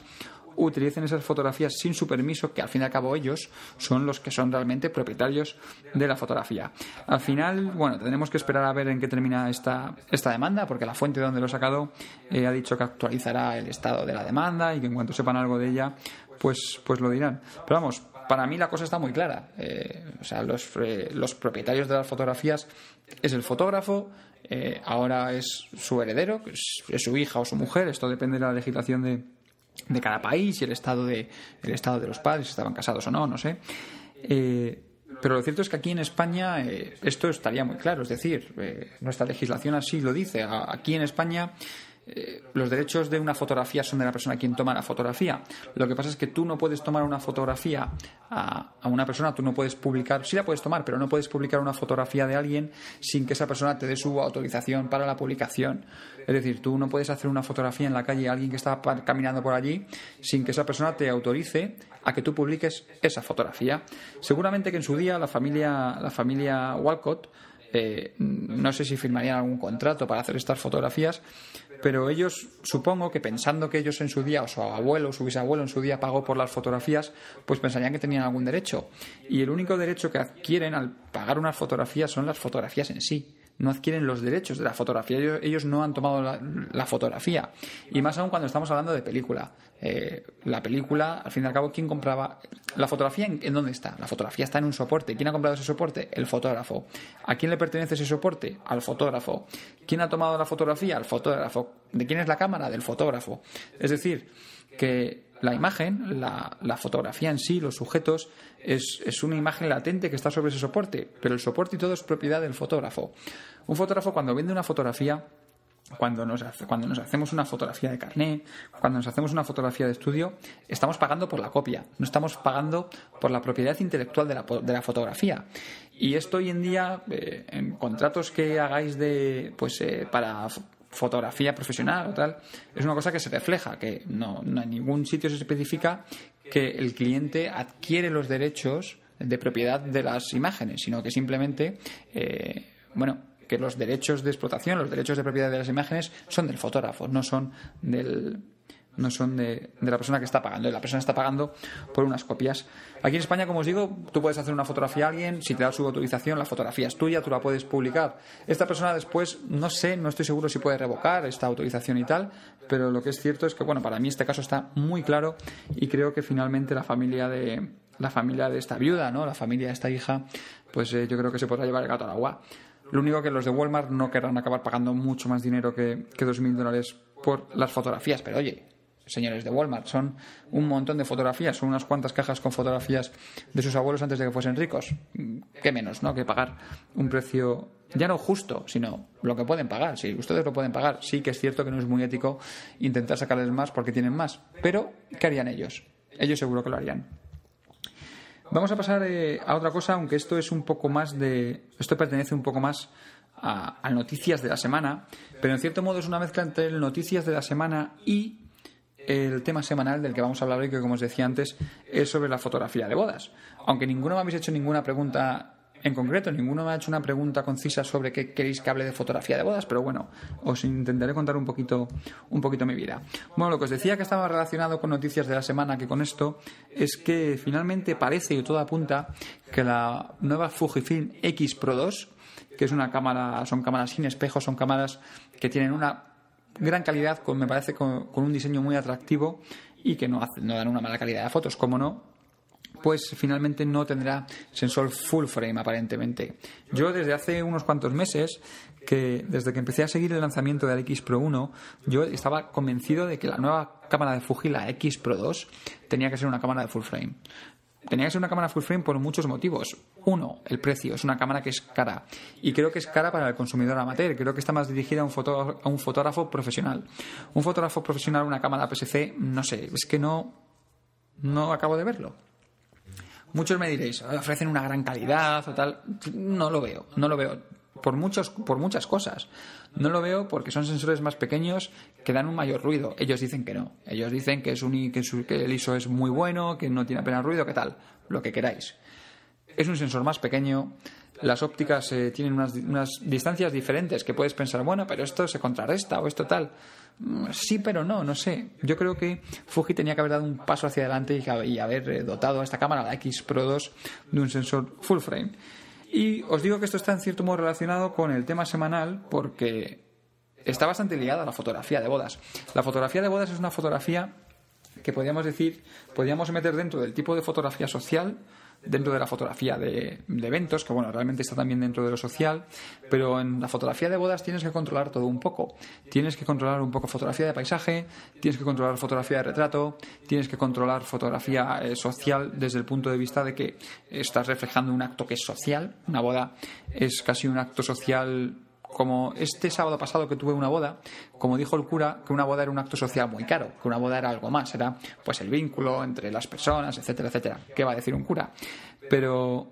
utilicen esas fotografías sin su permiso, que al fin y al cabo ellos son los que son realmente propietarios de la fotografía. Al final, bueno, tenemos que esperar a ver en qué termina esta, esta demanda, porque la fuente de donde lo he sacado eh, ha dicho que actualizará el estado de la demanda y que en cuanto sepan algo de ella, pues, pues lo dirán. Pero vamos, para mí la cosa está muy clara. Eh, o sea, los, los propietarios de las fotografías es el fotógrafo, eh, ahora es su heredero, es, su hija o su mujer, esto depende de la legislación de, cada país y el estado de, el estado de los padres, si estaban casados o no, no sé. Eh, pero lo cierto es que aquí en España eh, esto estaría muy claro, es decir, nuestra legislación así lo dice. Aquí en España eh, los derechos de una fotografía son de la persona quien toma la fotografía. Lo que pasa es que tú no puedes tomar una fotografía a, una persona, tú no puedes publicar, sí la puedes tomar, pero no puedes publicar una fotografía de alguien sin que esa persona te dé su autorización para la publicación. Es decir, tú no puedes hacer una fotografía en la calle a alguien que está caminando por allí sin que esa persona te autorice a que tú publiques esa fotografía. Seguramente que en su día la familia, la familia Walcott eh, no sé si firmarían algún contrato para hacer estas fotografías, pero ellos supongo que pensando que ellos en su día, o su abuelo, o su bisabuelo en su día pagó por las fotografías, pues pensarían que tenían algún derecho. Y el único derecho que adquieren al pagar unas fotografías son las fotografías en sí no adquieren los derechos de la fotografía. Ellos, no han tomado la, fotografía. Y más aún cuando estamos hablando de película. Eh, la película, al fin y al cabo, ¿quién compraba? ¿La fotografía en, en, dónde está? La fotografía está en un soporte. ¿Quién ha comprado ese soporte? El fotógrafo. ¿A quién le pertenece ese soporte? Al fotógrafo. ¿Quién ha tomado la fotografía? Al fotógrafo. ¿De quién es la cámara? Del fotógrafo. Es decir, que la imagen, la, fotografía en sí, los sujetos, es, una imagen latente que está sobre ese soporte, pero el soporte y todo es propiedad del fotógrafo. Un fotógrafo cuando vende una fotografía, cuando nos, cuando nos hacemos una fotografía de carnet, cuando nos hacemos una fotografía de estudio, estamos pagando por la copia, no estamos pagando por la propiedad intelectual de la, fotografía. Y esto hoy en día, eh, en contratos que hagáis de, pues, eh, para fotografía profesional o tal, es una cosa que se refleja, que no, en ningún sitio se especifica que el cliente adquiere los derechos de propiedad de las imágenes, sino que simplemente, eh, bueno, que los derechos de explotación, los derechos de propiedad de las imágenes son del fotógrafo, no son del, no son de, de, la persona que está pagando. La persona está pagando por unas copias. Aquí en España, como os digo, tú puedes hacer una fotografía a alguien, si te da su autorización, la fotografía es tuya, tú la puedes publicar. Esta persona después, no sé, no estoy seguro si puede revocar esta autorización y tal, pero lo que es cierto es que, bueno, para mí este caso está muy claro y creo que finalmente la familia de la familia de esta viuda, ¿no? La familia de esta hija, pues eh, yo creo que se podrá llevar el gato al agua. Lo único que los de Walmart no querrán acabar pagando mucho más dinero que, que 2.000 dólares por las fotografías, pero oye, señores de Walmart, son un montón de fotografías, son unas cuantas cajas con fotografías de sus abuelos antes de que fuesen ricos. ¿Qué menos, no? Que pagar un precio ya no justo, sino lo que pueden pagar. Si ustedes lo pueden pagar, sí que es cierto que no es muy ético intentar sacarles más porque tienen más. Pero, ¿qué harían ellos? Ellos seguro que lo harían. Vamos a pasar eh, a otra cosa, aunque esto es un poco más de. Esto pertenece un poco más a, a, noticias de la semana, pero en cierto modo es una mezcla entre noticias de la semana y el tema semanal del que vamos a hablar hoy, que como os decía antes, es sobre la fotografía de bodas. Aunque ninguno me habéis hecho ninguna pregunta en concreto, ninguno me ha hecho una pregunta concisa sobre qué queréis que hable de fotografía de bodas, pero bueno, os intentaré contar un poquito, un poquito mi vida. Bueno, lo que os decía que estaba relacionado con noticias de la semana que con esto es que finalmente parece y todo apunta que la nueva Fujifilm X Pro 2, que es una cámara, son cámaras sin espejo son cámaras que tienen una gran calidad, me parece con, un diseño muy atractivo y que no, no dan una mala calidad de fotos, como no, pues finalmente no tendrá sensor full frame aparentemente. Yo desde hace unos cuantos meses, que desde que empecé a seguir el lanzamiento del X Pro 1, yo estaba convencido de que la nueva cámara de Fuji, la X Pro 2, tenía que ser una cámara de full frame tenía que ser una cámara full frame por muchos motivos. Uno, el precio. Es una cámara que es cara. Y creo que es cara para el consumidor amateur. Creo que está más dirigida a un, fotógrafo, a un fotógrafo profesional. Un fotógrafo profesional, una cámara PSC, no sé. Es que no, no acabo de verlo. Muchos me diréis, ofrecen una gran calidad o tal. No lo veo, no lo veo por, muchos, por muchas cosas. No lo veo porque son sensores más pequeños que dan un mayor ruido. Ellos dicen que no. Ellos dicen que, es un, que, que el ISO es muy bueno, que no tiene apenas ruido, que tal. Lo que queráis. Es un sensor más pequeño. Las ópticas eh, tienen unas, unas, distancias diferentes que puedes pensar, bueno, pero esto se contrarresta o esto tal. Mm, sí, pero no, no sé. Yo creo que Fuji tenía que haber dado un paso hacia adelante y, y haber eh, dotado a esta cámara, la X Pro 2, de un sensor full frame y os digo que esto está en cierto modo relacionado con el tema semanal porque está bastante ligada a la fotografía de bodas. La fotografía de bodas es una fotografía que podríamos decir, podríamos meter dentro del tipo de fotografía social dentro de la fotografía de, eventos, que bueno, realmente está también dentro de lo social, pero en la fotografía de bodas tienes que controlar todo un poco. Tienes que controlar un poco fotografía de paisaje, tienes que controlar fotografía de retrato, tienes que controlar fotografía eh, social desde el punto de vista de que estás reflejando un acto que es social. Una boda es casi un acto social como este sábado pasado que tuve una boda, como dijo el cura, que una boda era un acto social muy caro, que una boda era algo más, era pues el vínculo entre las personas, etcétera, etcétera. ¿Qué va a decir un cura? Pero,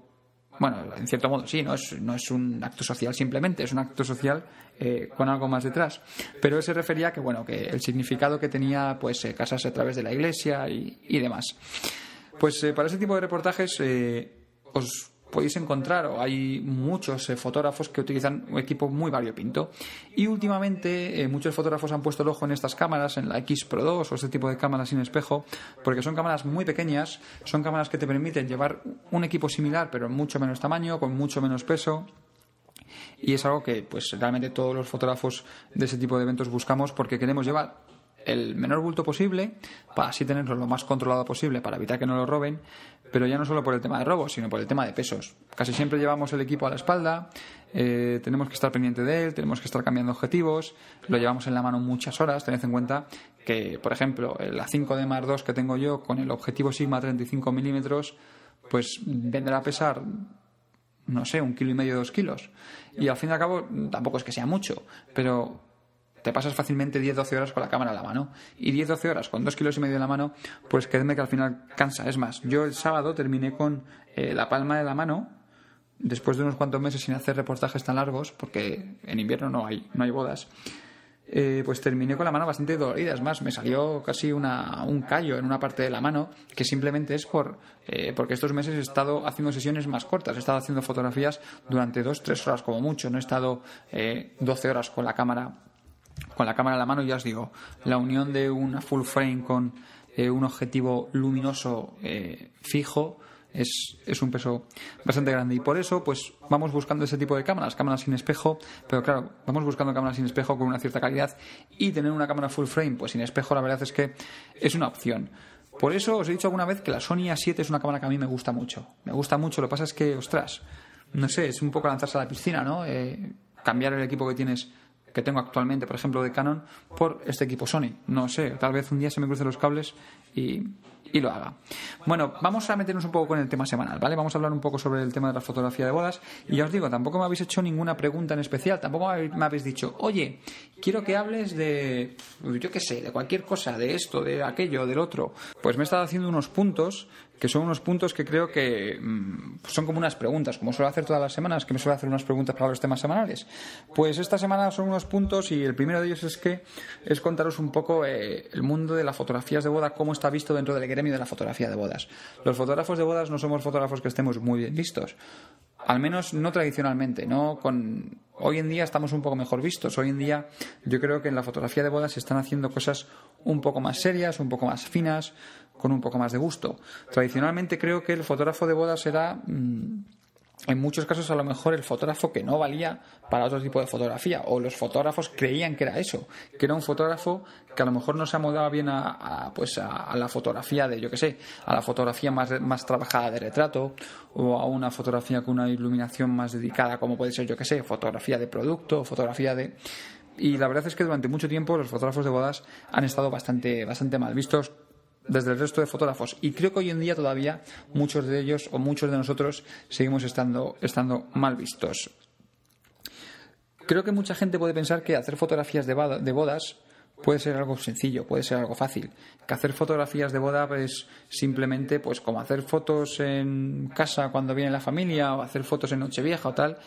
bueno, en cierto modo sí, no es, no es un acto social simplemente, es un acto social eh, con algo más detrás. Pero él se refería a que, bueno, que el significado que tenía, pues, eh, casarse a través de la iglesia y, demás. Pues eh, para ese tipo de reportajes os podéis encontrar, o hay muchos eh, fotógrafos que utilizan un equipo muy variopinto. Y últimamente eh, muchos fotógrafos han puesto el ojo en estas cámaras, en la X Pro 2 o este tipo de cámaras sin espejo, porque son cámaras muy pequeñas, son cámaras que te permiten llevar un equipo similar, pero mucho menos tamaño, con mucho menos peso. Y es algo que pues realmente todos los fotógrafos de ese tipo de eventos buscamos porque queremos llevar el menor bulto posible, para así tenerlo lo más controlado posible, para evitar que no lo roben, pero ya no solo por el tema de robos, sino por el tema de pesos. Casi siempre llevamos el equipo a la espalda, eh, tenemos que estar pendiente de él, tenemos que estar cambiando objetivos, lo llevamos en la mano muchas horas, tened en cuenta que, por ejemplo, la 5 de Mar 2 que tengo yo con el objetivo Sigma 35 milímetros, pues vendrá a pesar no sé, un kilo y medio, dos kilos. Y al fin y al cabo, tampoco es que sea mucho, pero te pasas fácilmente 10-12 horas con la cámara en la mano. Y 10-12 horas con 2 kilos y medio en la mano, pues créeme que al final cansa. Es más, yo el sábado terminé con eh, la palma de la mano, después de unos cuantos meses sin hacer reportajes tan largos, porque en invierno no hay, no hay bodas. Eh, pues terminé con la mano bastante dolorida. Es más, me salió casi un callo en una parte de la mano, que simplemente es por, eh, porque estos meses he estado haciendo sesiones más cortas, he estado haciendo fotografías durante 2-3 horas como mucho, no he estado 12 horas con la cámara con la cámara en la mano, ya os digo, la unión de una full frame con eh, un objetivo luminoso eh, fijo es, es, un peso bastante grande. Y por eso, pues vamos buscando ese tipo de cámaras, cámaras sin espejo, pero claro, vamos buscando cámaras sin espejo con una cierta calidad y tener una cámara full frame, pues sin espejo, la verdad es que es una opción. Por eso os he dicho alguna vez que la Sony A7 es una cámara que a mí me gusta mucho. Me gusta mucho, lo que pasa es que, ostras, no sé, es un poco lanzarse a la piscina, ¿no? Eh, cambiar el equipo que tienes que tengo actualmente, por ejemplo, de Canon, por este equipo Sony. No sé, tal vez un día se me crucen los cables y, y lo haga. Bueno, vamos a meternos un poco con el tema semanal, ¿vale? Vamos a hablar un poco sobre el tema de la fotografía de bodas. Y ya os digo, tampoco me habéis hecho ninguna pregunta en especial, tampoco me habéis dicho, oye, quiero que hables de, yo qué sé, de cualquier cosa, de esto, de aquello, del otro. Pues me he estado haciendo unos puntos que son unos puntos que creo que mm, son como unas preguntas, como suelo hacer todas las semanas, que me suelo hacer unas preguntas para los temas semanales. Pues esta semana son unos puntos y el primero de ellos es que es contaros un poco eh, el mundo de las fotografías de boda, cómo está visto dentro del gremio de la fotografía de bodas. Los fotógrafos de bodas no somos fotógrafos que estemos muy bien vistos, al menos no tradicionalmente, no con hoy en día estamos un poco mejor vistos. Hoy en día yo creo que en la fotografía de bodas se están haciendo cosas un poco más serias, un poco más finas, con un poco más de gusto. Tradicionalmente creo que el fotógrafo de bodas era mm, en muchos casos a lo mejor el fotógrafo que no valía para otro tipo de fotografía o los fotógrafos creían que era eso, que era un fotógrafo que a lo mejor no se amoldaba bien a, pues a, la fotografía de yo que sé, a la fotografía más, más trabajada de retrato o a una fotografía con una iluminación más dedicada como puede ser yo que sé, fotografía de producto, fotografía de y la verdad es que durante mucho tiempo los fotógrafos de bodas han estado bastante bastante mal vistos desde el resto de fotógrafos. Y creo que hoy en día todavía muchos de ellos o muchos de nosotros seguimos estando, estando mal vistos. Creo que mucha gente puede pensar que hacer fotografías de, de bodas puede ser algo sencillo, puede ser algo fácil. Que hacer fotografías de boda es simplemente pues como hacer fotos en casa cuando viene la familia o hacer fotos en Nochevieja o tal.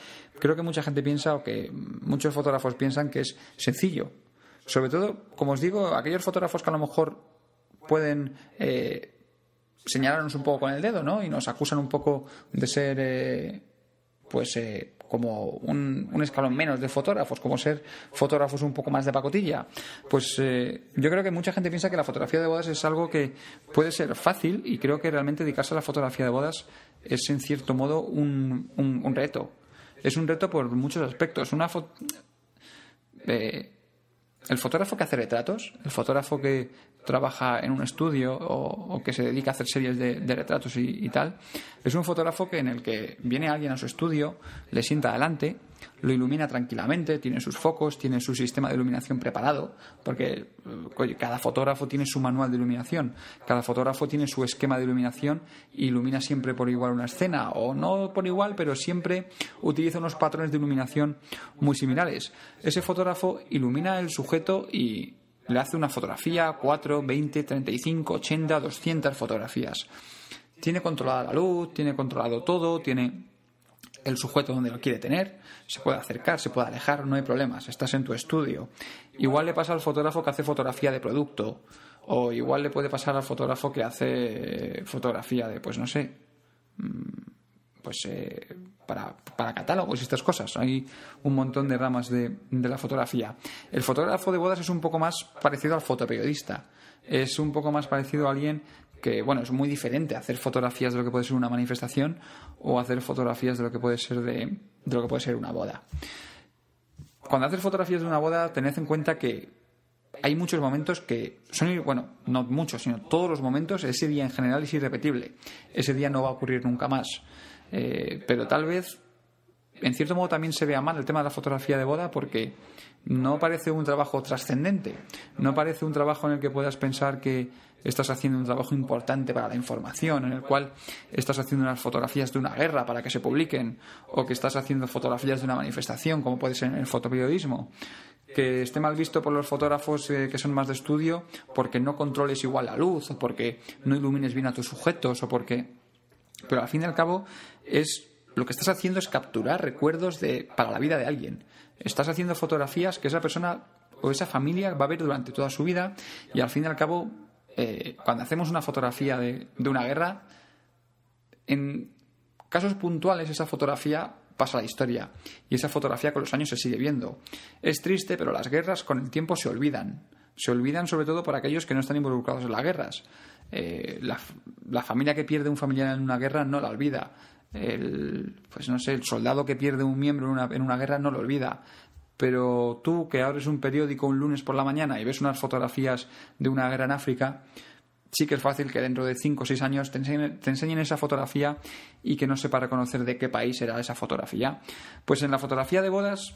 Creo que mucha gente piensa o que muchos fotógrafos piensan que es sencillo. Sobre todo, como os digo, aquellos fotógrafos que a lo mejor pueden eh, señalarnos un poco con el dedo, ¿no? Y nos acusan un poco de ser, eh, pues, eh, como un, escalón menos de fotógrafos, como ser fotógrafos un poco más de pacotilla. Pues yo creo que mucha gente piensa que la fotografía de bodas es algo que puede ser fácil y creo que realmente dedicarse a la fotografía de bodas es, en cierto modo, un, reto. Es un reto por muchos aspectos. Una el fotógrafo que hace retratos, el fotógrafo que trabaja en un estudio o, que se dedica a hacer series de, retratos y, tal, es un fotógrafo que en el que viene alguien a su estudio, le sienta adelante, lo ilumina tranquilamente, tiene sus focos, tiene su sistema de iluminación preparado, porque cada fotógrafo tiene su manual de iluminación, cada fotógrafo tiene su esquema de iluminación, ilumina siempre por igual una escena, o no por igual, pero siempre utiliza unos patrones de iluminación muy similares. Ese fotógrafo ilumina el sujeto y le hace una fotografía, 4, 20, 35, 80, 200 fotografías. Tiene controlada la luz, tiene controlado todo, tiene el sujeto donde lo quiere tener, se puede acercar, se puede alejar, no hay problemas, estás en tu estudio. Igual le pasa al fotógrafo que hace fotografía de producto, o igual le puede pasar al fotógrafo que hace fotografía de, pues no sé, mm, pues eh, para, catálogos y estas cosas. Hay un montón de ramas de, la fotografía. El fotógrafo de bodas es un poco más parecido al fotoperiodista. Es un poco más parecido a alguien que, bueno, es muy diferente hacer fotografías de lo que puede ser una manifestación o hacer fotografías de lo que puede ser, de, de lo que puede ser una boda. Cuando haces fotografías de una boda, tened en cuenta que hay muchos momentos que son, bueno, no muchos, sino todos los momentos, ese día en general es irrepetible. Ese día no va a ocurrir nunca más. Eh, pero tal vez, en cierto modo, también se vea mal el tema de la fotografía de boda porque no parece un trabajo trascendente, no parece un trabajo en el que puedas pensar que estás haciendo un trabajo importante para la información, en el cual estás haciendo unas fotografías de una guerra para que se publiquen, o que estás haciendo fotografías de una manifestación, como puede ser en el fotoperiodismo. Que esté mal visto por los fotógrafos eh, que son más de estudio porque no controles igual la luz, o porque no ilumines bien a tus sujetos, o porque pero al fin y al cabo es lo que estás haciendo es capturar recuerdos de, para la vida de alguien. Estás haciendo fotografías que esa persona o esa familia va a ver durante toda su vida y al fin y al cabo, eh, cuando hacemos una fotografía de, de una guerra, en casos puntuales esa fotografía pasa a la historia y esa fotografía con los años se sigue viendo. Es triste, pero las guerras con el tiempo se olvidan se olvidan sobre todo para aquellos que no están involucrados en las guerras. Eh, la, familia que pierde un familiar en una guerra no la olvida. El, pues no sé, el soldado que pierde un miembro en una, en una guerra no lo olvida. Pero tú que abres un periódico un lunes por la mañana y ves unas fotografías de una guerra en África, sí que es fácil que dentro de 5 o 6 años te enseñen, te enseñen, esa fotografía y que no sepa reconocer de qué país era esa fotografía. Pues en la fotografía de bodas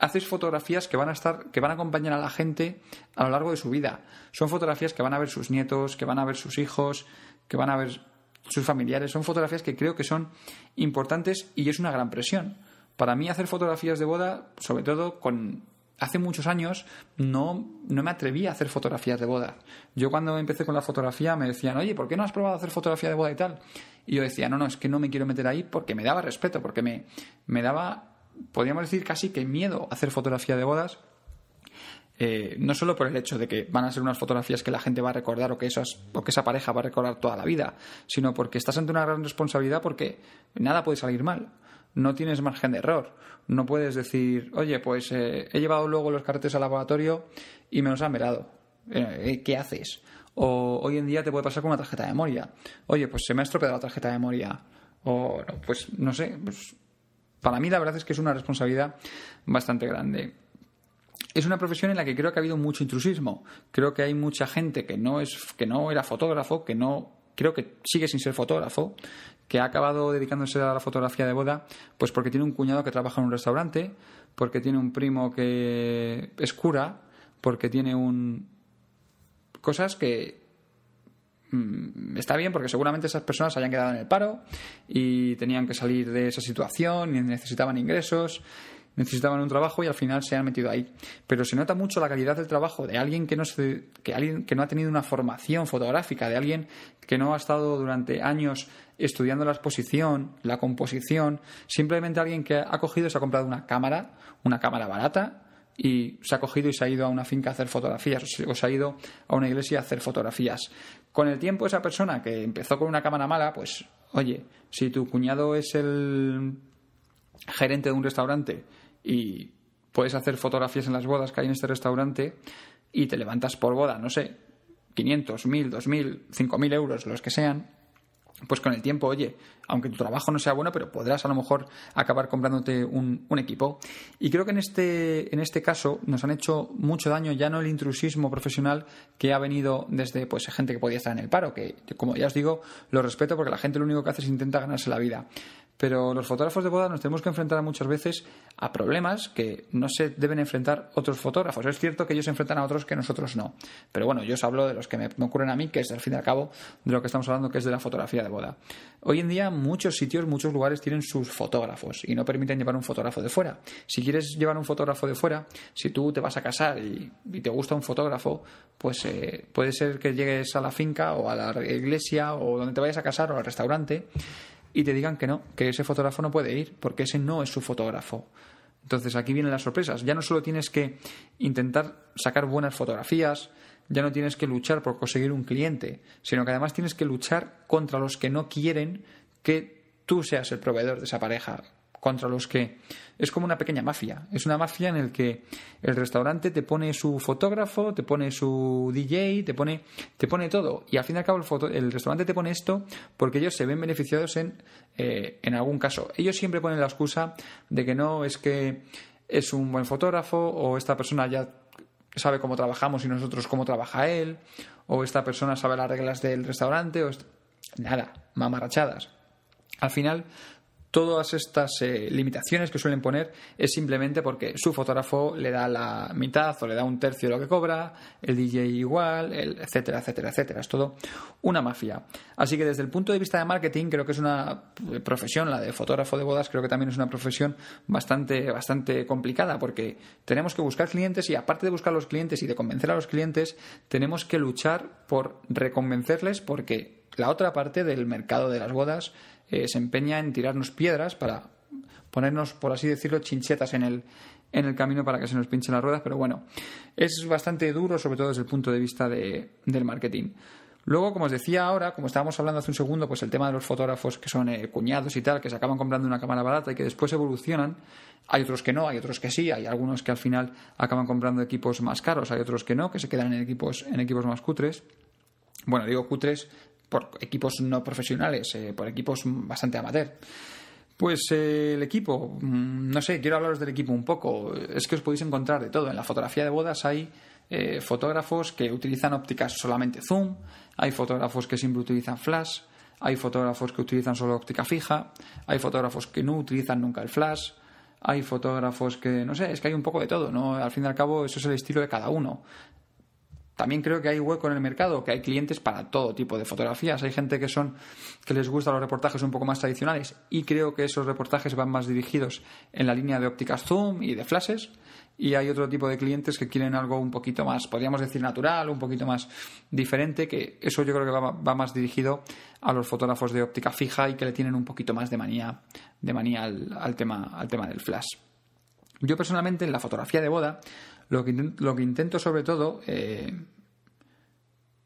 haces fotografías que van a estar, que van a acompañar a la gente a lo largo de su vida. Son fotografías que van a ver sus nietos, que van a ver sus hijos, que van a ver sus familiares. Son fotografías que creo que son importantes y es una gran presión. Para mí hacer fotografías de boda, sobre todo con hace muchos años no, no me atreví a hacer fotografías de boda. Yo cuando empecé con la fotografía me decían, oye, ¿por qué no has probado a hacer fotografía de boda y tal? Y yo decía, no, no, es que no me quiero meter ahí porque me daba respeto, porque me, me daba podríamos decir casi que miedo a hacer fotografía de bodas, eh, no solo por el hecho de que van a ser unas fotografías que la gente va a recordar o que, esas, o que esa pareja va a recordar toda la vida, sino porque estás ante una gran responsabilidad porque nada puede salir mal, no tienes margen de error, no puedes decir, oye, pues eh, he llevado luego los carretes al laboratorio y me los han velado, eh, ¿qué haces? O hoy en día te puede pasar con una tarjeta de memoria, oye, pues se me ha estropeado la tarjeta de memoria, o no pues no sé, pues para mí la verdad es que es una responsabilidad bastante grande. Es una profesión en la que creo que ha habido mucho intrusismo. Creo que hay mucha gente que no es que no era fotógrafo, que no creo que sigue sin ser fotógrafo, que ha acabado dedicándose a la fotografía de boda, pues porque tiene un cuñado que trabaja en un restaurante, porque tiene un primo que es cura, porque tiene un cosas que Mm, está bien porque seguramente esas personas hayan quedado en el paro y tenían que salir de esa situación y necesitaban ingresos, necesitaban un trabajo y al final se han metido ahí. Pero se nota mucho la calidad del trabajo de alguien que no, se, que alguien que no ha tenido una formación fotográfica, de alguien que no ha estado durante años estudiando la exposición, la composición, simplemente alguien que ha cogido y se ha comprado una cámara, una cámara barata, y se ha cogido y se ha ido a una finca a hacer fotografías o se ha ido a una iglesia a hacer fotografías. Con el tiempo, esa persona que empezó con una cámara mala, pues, oye, si tu cuñado es el gerente de un restaurante y puedes hacer fotografías en las bodas que hay en este restaurante y te levantas por boda, no sé, 500, 1000, 2000, 5000 euros, los que sean, pues con el tiempo, oye, aunque tu trabajo no sea bueno, pero podrás a lo mejor acabar comprándote un, equipo. Y creo que en este, en este caso nos han hecho mucho daño ya no el intrusismo profesional que ha venido desde pues, gente que podía estar en el paro, que como ya os digo, lo respeto porque la gente lo único que hace es intenta ganarse la vida. Pero los fotógrafos de boda nos tenemos que enfrentar muchas veces a problemas que no se deben enfrentar otros fotógrafos. Es cierto que ellos se enfrentan a otros que nosotros no. Pero bueno, yo os hablo de los que me, ocurren a mí, que es al fin y al cabo de lo que estamos hablando, que es de la fotografía de boda. Hoy en día muchos sitios, muchos lugares tienen sus fotógrafos y no permiten llevar un fotógrafo de fuera. Si quieres llevar un fotógrafo de fuera, si tú te vas a casar y, te gusta un fotógrafo, pues eh, puede ser que llegues a la finca o a la iglesia o donde te vayas a casar o al restaurante y te digan que no, que ese fotógrafo no puede ir, porque ese no es su fotógrafo. Entonces aquí vienen las sorpresas. Ya no solo tienes que intentar sacar buenas fotografías, ya no tienes que luchar por conseguir un cliente, sino que además tienes que luchar contra los que no quieren que tú seas el proveedor de esa pareja, contra los que es como una pequeña mafia. Es una mafia en el que el restaurante te pone su fotógrafo, te pone su DJ, te pone, te pone todo. Y al fin y al cabo el, foto, el restaurante te pone esto porque ellos se ven beneficiados en, eh, en algún caso. Ellos siempre ponen la excusa de que no es que es un buen fotógrafo o esta persona ya sabe cómo trabajamos y nosotros cómo trabaja él o esta persona sabe las reglas del restaurante o nada, mamarrachadas. Al final todas estas eh, limitaciones que suelen poner es simplemente porque su fotógrafo le da la mitad o le da un tercio de lo que cobra, el DJ igual, el etcétera, etcétera, etcétera. Es todo una mafia. Así que desde el punto de vista de marketing creo que es una eh, profesión, la de fotógrafo de bodas creo que también es una profesión bastante, bastante complicada porque tenemos que buscar clientes y aparte de buscar a los clientes y de convencer a los clientes, tenemos que luchar por reconvencerles porque la otra parte del mercado de las bodas eh, se empeña en tirarnos piedras para ponernos, por así decirlo, chinchetas en el, en el camino para que se nos pinchen las ruedas, pero bueno, es bastante duro, sobre todo desde el punto de vista del marketing. Luego, como os decía ahora, como estábamos hablando hace un segundo, pues el tema de los fotógrafos que son eh, cuñados y tal, que se acaban comprando una cámara barata y que después evolucionan, hay otros que no, hay otros que sí, hay algunos que al final acaban comprando equipos más caros, hay otros que no, que se quedan en equipos, en equipos más cutres. Bueno, digo cutres por equipos no profesionales, eh, por equipos bastante amateur. Pues eh, el equipo, mm, no sé, quiero hablaros del equipo un poco. Es que os podéis encontrar de todo. En la fotografía de bodas hay eh, fotógrafos que utilizan ópticas solamente zoom, hay fotógrafos que siempre utilizan flash, hay fotógrafos que utilizan solo óptica fija, hay fotógrafos que no utilizan nunca el flash, hay fotógrafos que, no sé, es que hay un poco de todo, ¿no? Al fin y al cabo, eso es el estilo de cada uno también creo que hay hueco en el mercado, que hay clientes para todo tipo de fotografías. Hay gente que son que les gustan los reportajes un poco más tradicionales y creo que esos reportajes van más dirigidos en la línea de ópticas zoom y de flashes y hay otro tipo de clientes que quieren algo un poquito más, podríamos decir natural, un poquito más diferente, que eso yo creo que va, más dirigido a los fotógrafos de óptica fija y que le tienen un poquito más de manía, de manía al tema, al tema del flash. Yo personalmente en la fotografía de boda lo que, intento, lo que intento sobre todo eh,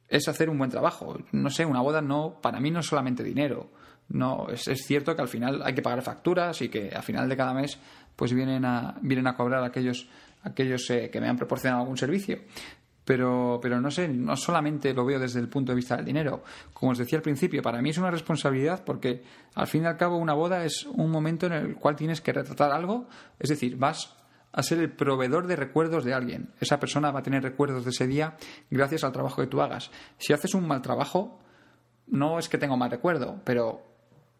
es hacer un buen trabajo. No sé, una boda no, para mí no es solamente dinero. No, es, cierto que al final hay que pagar facturas y que al final de cada mes pues vienen a, vienen a cobrar aquellos, aquellos eh, que me han proporcionado algún servicio. Pero, pero no sé, no solamente lo veo desde el punto de vista del dinero. Como os decía al principio, para mí es una responsabilidad porque al fin y al cabo una boda es un momento en el cual tienes que retratar algo, es decir, vas a ser el proveedor de recuerdos de alguien. Esa persona va a tener recuerdos de ese día gracias al trabajo que tú hagas. Si haces un mal trabajo, no es que tenga mal recuerdo, pero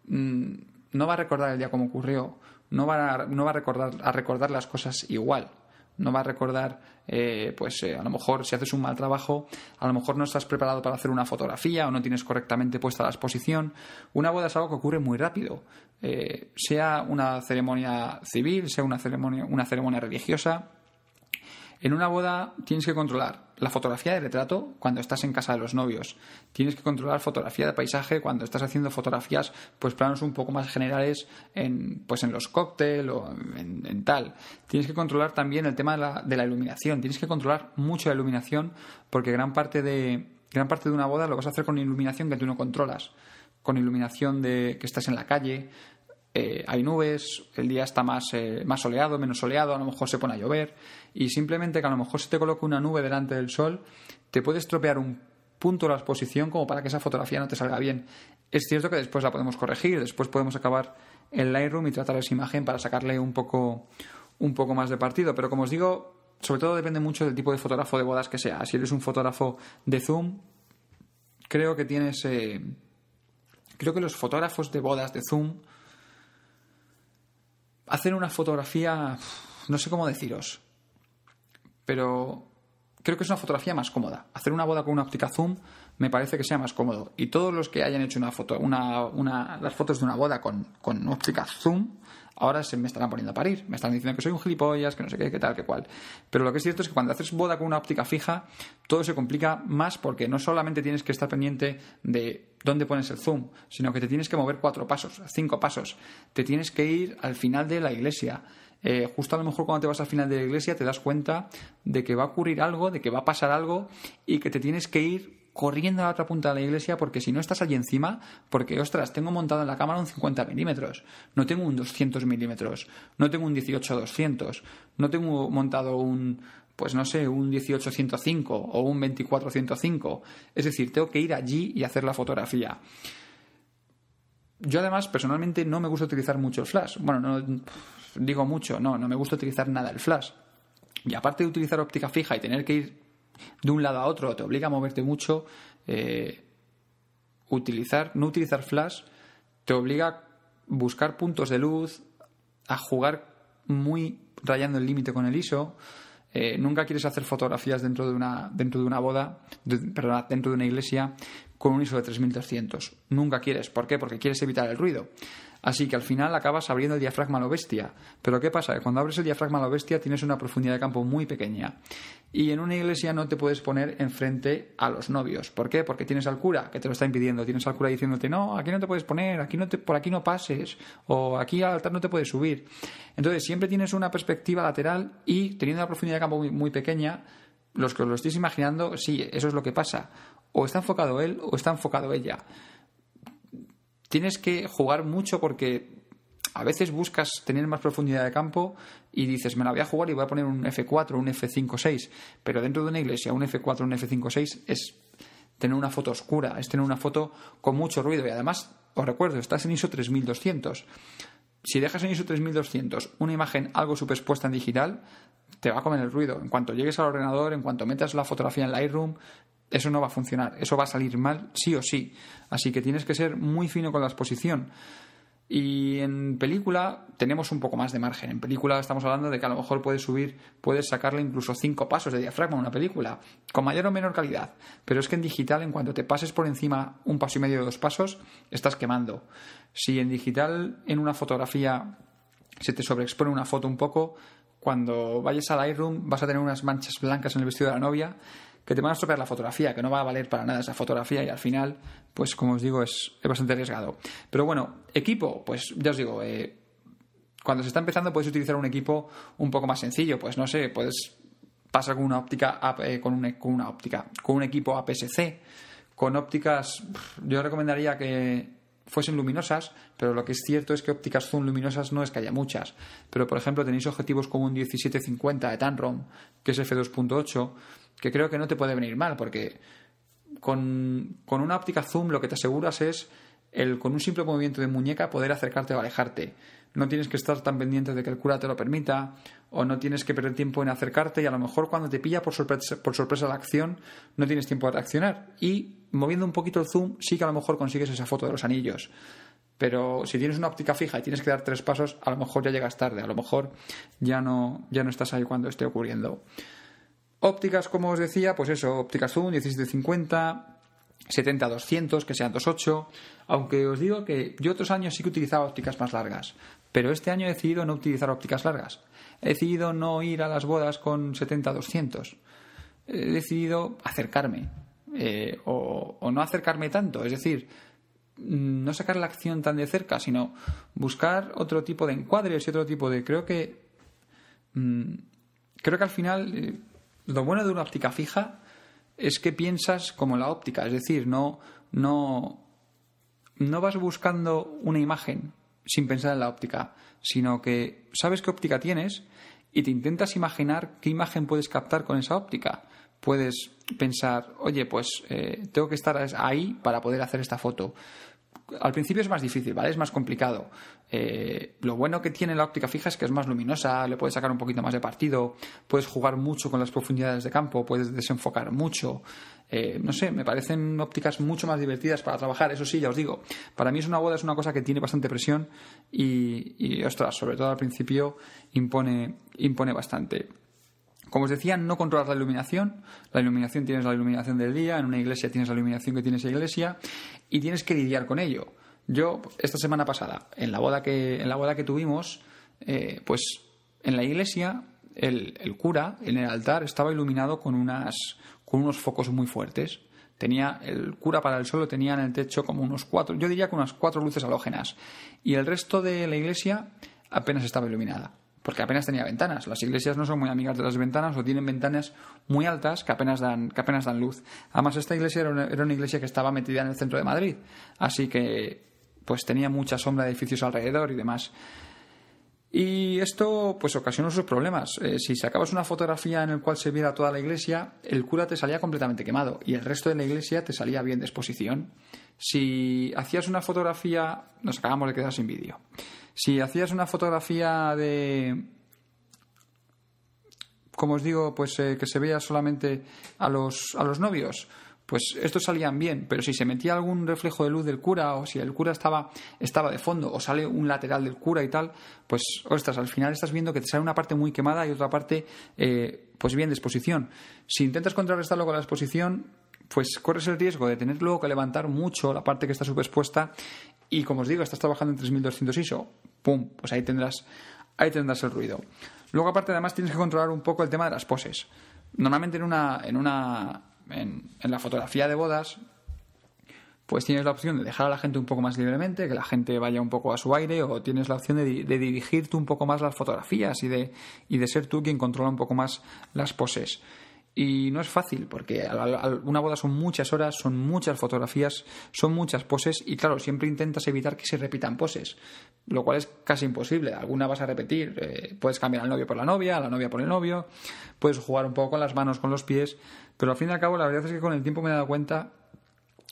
mm, no va a recordar el día como ocurrió, no va no va a recordar, a recordar las cosas igual no va a recordar, eh, pues eh, a lo mejor si haces un mal trabajo, a lo mejor no estás preparado para hacer una fotografía o no tienes correctamente puesta la exposición. Una boda es algo que ocurre muy rápido, eh, sea una ceremonia civil, sea una ceremonia, una ceremonia religiosa. En una boda tienes que controlar la fotografía de retrato cuando estás en casa de los novios. Tienes que controlar fotografía de paisaje cuando estás haciendo fotografías, pues planos un poco más generales en, pues en los cócteles o en, tal. Tienes que controlar también el tema de la, iluminación. Tienes que controlar mucha iluminación porque gran parte de, gran parte de una boda lo vas a hacer con iluminación que tú no controlas. Con iluminación de que estás en la calle, eh, hay nubes, el día está más, eh, más soleado, menos soleado, a lo mejor se pone a llover, y simplemente que a lo mejor se te coloca una nube delante del sol, te puede estropear un punto de la exposición como para que esa fotografía no te salga bien. Es cierto que después la podemos corregir, después podemos acabar el Lightroom y tratar esa imagen para sacarle un poco, un poco más de partido, pero como os digo, sobre todo depende mucho del tipo de fotógrafo de bodas que sea. Si eres un fotógrafo de zoom, creo que tienes... Eh, creo que los fotógrafos de bodas de zoom Hacer una fotografía, no sé cómo deciros, pero creo que es una fotografía más cómoda. Hacer una boda con una óptica zoom me parece que sea más cómodo. Y todos los que hayan hecho una foto, una, una, las fotos de una boda con, con óptica zoom, ahora se me estarán poniendo a parir, me están diciendo que soy un gilipollas, que no sé qué, qué tal, que cual. Pero lo que es cierto es que cuando haces boda con una óptica fija, todo se complica más porque no solamente tienes que estar pendiente de dónde pones el zoom, sino que te tienes que mover cuatro pasos, cinco pasos, te tienes que ir al final de la iglesia. Eh, justo a lo mejor cuando te vas al final de la iglesia te das cuenta de que va a ocurrir algo, de que va a pasar algo y que te tienes que ir corriendo a la otra punta de la iglesia porque si no estás allí encima, porque ostras, tengo montado en la cámara un 50 milímetros, no tengo un 200 milímetros, no tengo un 18-200, no tengo montado un, pues no sé, un 18-105 o un 24-105 Es decir, tengo que ir allí y hacer la fotografía. Yo además personalmente no me gusta utilizar mucho el flash. Bueno, no digo mucho, no, no me gusta utilizar nada el flash. Y aparte de utilizar óptica fija y tener que ir de un lado a otro, te obliga a moverte mucho, eh, utilizar, no utilizar flash, te obliga a buscar puntos de luz, a jugar muy rayando el límite con el ISO. Eh, nunca quieres hacer fotografías dentro de una, dentro de una boda, dentro de una iglesia con un ISO de 3200. Nunca quieres. ¿Por qué? Porque quieres evitar el ruido. Así que al final acabas abriendo el diafragma a lo bestia. Pero ¿qué pasa? cuando abres el diafragma a lo bestia tienes una profundidad de campo muy pequeña. Y en una iglesia no te puedes poner enfrente a los novios. ¿Por qué? Porque tienes al cura que te lo está impidiendo. Tienes al cura diciéndote, no, aquí no te puedes poner, aquí no te, por aquí no pases, o aquí al altar no te puedes subir. Entonces siempre tienes una perspectiva lateral y teniendo una profundidad de campo muy, pequeña, los que os lo estéis imaginando, sí, eso es lo que pasa. O está enfocado él o está enfocado ella tienes que jugar mucho porque a veces buscas tener más profundidad de campo y dices, me la voy a jugar y voy a poner un F4, un f 56 pero dentro de una iglesia un F4, un f 56 es tener una foto oscura, es tener una foto con mucho ruido y además, os recuerdo, estás en ISO 3200. Si dejas en ISO 3200 una imagen algo superpuesta en digital, te va a comer el ruido. En cuanto llegues al ordenador, en cuanto metas la fotografía en Lightroom, eso no va a funcionar, eso va a salir mal sí o sí. Así que tienes que ser muy fino con la exposición. Y en película tenemos un poco más de margen. En película estamos hablando de que a lo mejor puedes subir, puedes sacarle incluso cinco pasos de diafragma a una película, con mayor o menor calidad. Pero es que en digital, en cuanto te pases por encima un paso y medio de dos pasos, estás quemando. Si en digital, en una fotografía, se te sobreexpone una foto un poco, cuando vayas al Lightroom vas a tener unas manchas blancas en el vestido de la novia que te van a estropear la fotografía, que no va a valer para nada esa fotografía y al final, pues como os digo, es, bastante arriesgado. Pero bueno, equipo, pues ya os digo, eh, cuando se está empezando puedes utilizar un equipo un poco más sencillo, pues no sé, puedes pasar con una óptica, eh, con, un, e, con una óptica, con un equipo APS-C, con ópticas, yo recomendaría que fuesen luminosas, pero lo que es cierto es que ópticas zoom luminosas no es que haya muchas. Pero, por ejemplo, tenéis objetivos como un 1750 de Tanrom, que es f2.8, que creo que no te puede venir mal, porque con, una óptica zoom lo que te aseguras es el con un simple movimiento de muñeca poder acercarte o alejarte. No tienes que estar tan pendiente de que el cura te lo permita o no tienes que perder tiempo en acercarte y a lo mejor cuando te pilla por sorpresa, la acción no tienes tiempo de reaccionar. Y moviendo un poquito el zoom sí que a lo mejor consigues esa foto de los anillos. Pero si tienes una óptica fija y tienes que dar tres pasos, a lo mejor ya llegas tarde, a lo mejor ya no, ya no estás ahí cuando esté ocurriendo. Ópticas, como os decía, pues eso, ópticas zoom 1750, 70-200, que sean 2.8, aunque os digo que yo otros años sí que utilizaba ópticas más largas, pero este año he decidido no utilizar ópticas largas. He decidido no ir a las bodas con 70-200. He decidido acercarme, eh, o, no acercarme tanto, es decir, mm, no sacar la acción tan de cerca, sino buscar otro tipo de encuadres y otro tipo de... Creo que... Mm, creo que al final... Eh, lo bueno de una óptica fija es que piensas como la óptica, es decir, no, no, no vas buscando una imagen sin pensar en la óptica, sino que sabes qué óptica tienes y te intentas imaginar qué imagen puedes captar con esa óptica. Puedes pensar, oye, pues eh, tengo que estar ahí para poder hacer esta foto al principio es más difícil, ¿vale? Es más complicado. Eh, lo bueno que tiene la óptica fija es que es más luminosa, le puedes sacar un poquito más de partido, puedes jugar mucho con las profundidades de campo, puedes desenfocar mucho. Eh, no sé, me parecen ópticas mucho más divertidas para trabajar. Eso sí, ya os digo, para mí es una boda, es una cosa que tiene bastante presión y, y ostras, sobre todo al principio impone, impone bastante. Como os decía, no controlar la iluminación. La iluminación tienes la iluminación del día, en una iglesia tienes la iluminación que tiene esa iglesia y tienes que lidiar con ello. Yo, esta semana pasada, en la boda que, en la boda que tuvimos, eh, pues en la iglesia el, cura en el altar estaba iluminado con unas con unos focos muy fuertes tenía el cura para el suelo tenía en el techo como unos cuatro yo diría que unas cuatro luces halógenas y el resto de la iglesia apenas estaba iluminada porque apenas tenía ventanas. Las iglesias no son muy amigas de las ventanas o tienen ventanas muy altas que apenas dan, que apenas dan luz. Además, esta iglesia era una, iglesia que estaba metida en el centro de Madrid, así que pues tenía mucha sombra de edificios alrededor y demás. Y esto pues ocasionó sus problemas. Eh, si sacabas una fotografía en la cual se viera toda la iglesia, el cura te salía completamente quemado y el resto de la iglesia te salía bien de exposición. Si hacías una fotografía, nos acabamos de quedar sin vídeo. Si hacías una fotografía de, como os digo, pues eh, que se veía solamente a los, a los novios, pues estos salían bien, pero si se metía algún reflejo de luz del cura o si el cura estaba, estaba de fondo o sale un lateral del cura y tal, pues ostras, al final estás viendo que te sale una parte muy quemada y otra parte eh, pues bien de exposición. Si intentas contrarrestarlo con la exposición, pues corres el riesgo de tener luego que levantar mucho la parte que está subexpuesta y como os digo, estás trabajando en 3200 ISO, pum, pues ahí tendrás, ahí tendrás el ruido. Luego, aparte, además, tienes que controlar un poco el tema de las poses. Normalmente en una, en una, en, la fotografía de bodas, pues tienes la opción de dejar a la gente un poco más libremente, que la gente vaya un poco a su aire, o tienes la opción de, dirigirte dirigir un poco más las fotografías y de, y de ser tú quien controla un poco más las poses. Y no es fácil, porque una boda son muchas horas, son muchas fotografías, son muchas poses, y claro, siempre intentas evitar que se repitan poses, lo cual es casi imposible. Alguna vas a repetir, eh, puedes cambiar al novio por la novia, a la novia por el novio, puedes jugar un poco con las manos, con los pies, pero al fin y al cabo, la verdad es que con el tiempo me he dado cuenta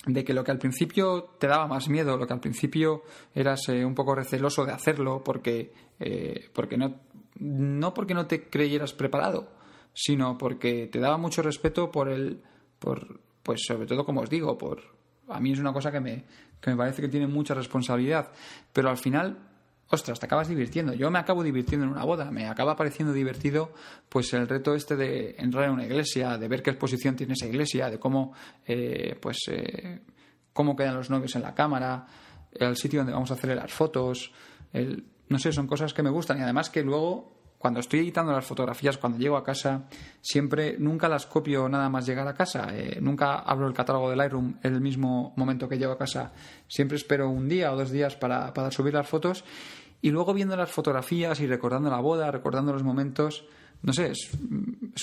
de que lo que al principio te daba más miedo, lo que al principio eras eh, un poco receloso de hacerlo porque, eh, porque no, no porque no te creyeras preparado, sino porque te daba mucho respeto por el, por, pues sobre todo como os digo, por, a mí es una cosa que me, que me parece que tiene mucha responsabilidad, pero al final, ostras, te acabas divirtiendo. Yo me acabo divirtiendo en una boda, me acaba pareciendo divertido pues el reto este de entrar en una iglesia, de ver qué exposición tiene esa iglesia, de cómo, eh, pues, eh, cómo quedan los novios en la cámara, el sitio donde vamos a hacer las fotos, el, no sé, son cosas que me gustan y además que luego cuando estoy editando las fotografías, cuando llego a casa, siempre, nunca las copio nada más llegar a casa. Eh, nunca abro el catálogo de Lightroom en el mismo momento que llego a casa. Siempre espero un día o dos días para, subir las fotos. Y luego viendo las fotografías y recordando la boda, recordando los momentos, no sé, es,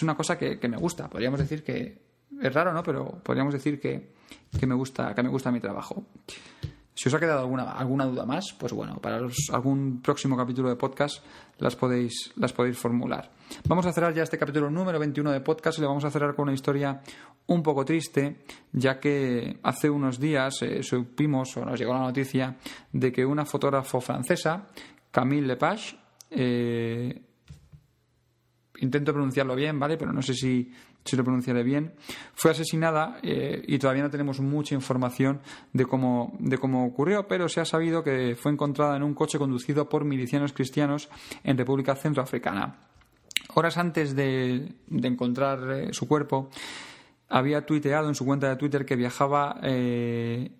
una cosa que, me gusta. Podríamos decir que es raro, ¿no? Pero podríamos decir que, que, me, gusta, que me gusta mi trabajo. Si os ha quedado alguna, alguna duda más, pues bueno, para algún próximo capítulo de podcast las podéis, las podéis formular. Vamos a cerrar ya este capítulo número 21 de podcast y le vamos a cerrar con una historia un poco triste, ya que hace unos días eh, supimos o nos llegó la noticia de que una fotógrafo francesa, Camille Lepage, eh, intento pronunciarlo bien, ¿vale? Pero no sé si si lo pronunciaré bien, fue asesinada eh, y todavía no tenemos mucha información de cómo, ocurrió, pero se ha sabido que fue encontrada en un coche conducido por milicianos cristianos en República Centroafricana. Horas antes de, encontrar eh, su cuerpo, había tuiteado en su cuenta de Twitter que viajaba eh,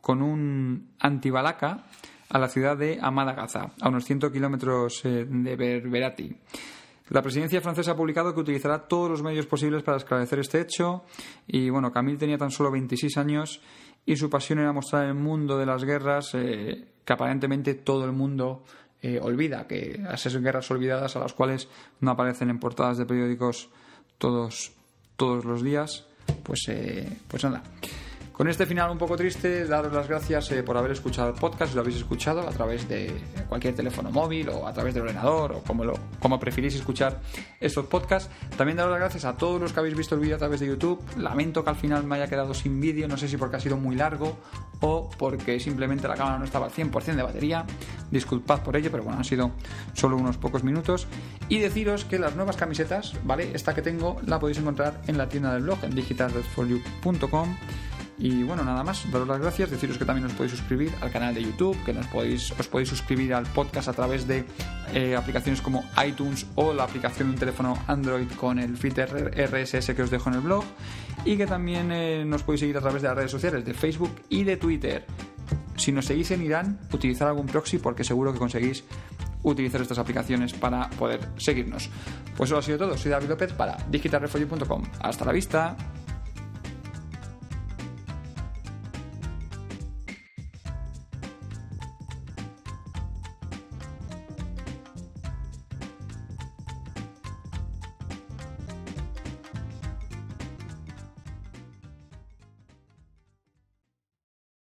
con un antibalaca a la ciudad de Amada a unos 100 kilómetros de Berberati. La presidencia francesa ha publicado que utilizará todos los medios posibles para esclarecer este hecho y bueno, Camille tenía tan solo 26 años y su pasión era mostrar el mundo de las guerras eh, que aparentemente todo el mundo eh, olvida, que esas guerras olvidadas a las cuales no aparecen en portadas de periódicos todos, todos los días, pues, eh, pues nada. Con este final un poco triste, daros las gracias eh, por haber escuchado el podcast, lo habéis escuchado a través de cualquier teléfono móvil o a través del ordenador o como, lo, como preferís escuchar estos podcasts. También daros las gracias a todos los que habéis visto el vídeo a través de YouTube. Lamento que al final me haya quedado sin vídeo, no sé si porque ha sido muy largo o porque simplemente la cámara no estaba al 100% de batería. Disculpad por ello, pero bueno, han sido solo unos pocos minutos. Y deciros que las nuevas camisetas, ¿vale? Esta que tengo la podéis encontrar en la tienda del blog, en digitalredforyou.com y bueno, nada más, daros las gracias, deciros que también os podéis suscribir al canal de YouTube, que nos podéis, os podéis suscribir al podcast a través de eh, aplicaciones como iTunes o la aplicación de un teléfono Android con el filter RSS que os dejo en el blog. Y que también eh, nos podéis seguir a través de las redes sociales, de Facebook y de Twitter. Si nos seguís en Irán, utilizar algún proxy porque seguro que conseguís utilizar estas aplicaciones para poder seguirnos. Pues eso ha sido todo. Soy David López para digitalrefolio.com. Hasta la vista.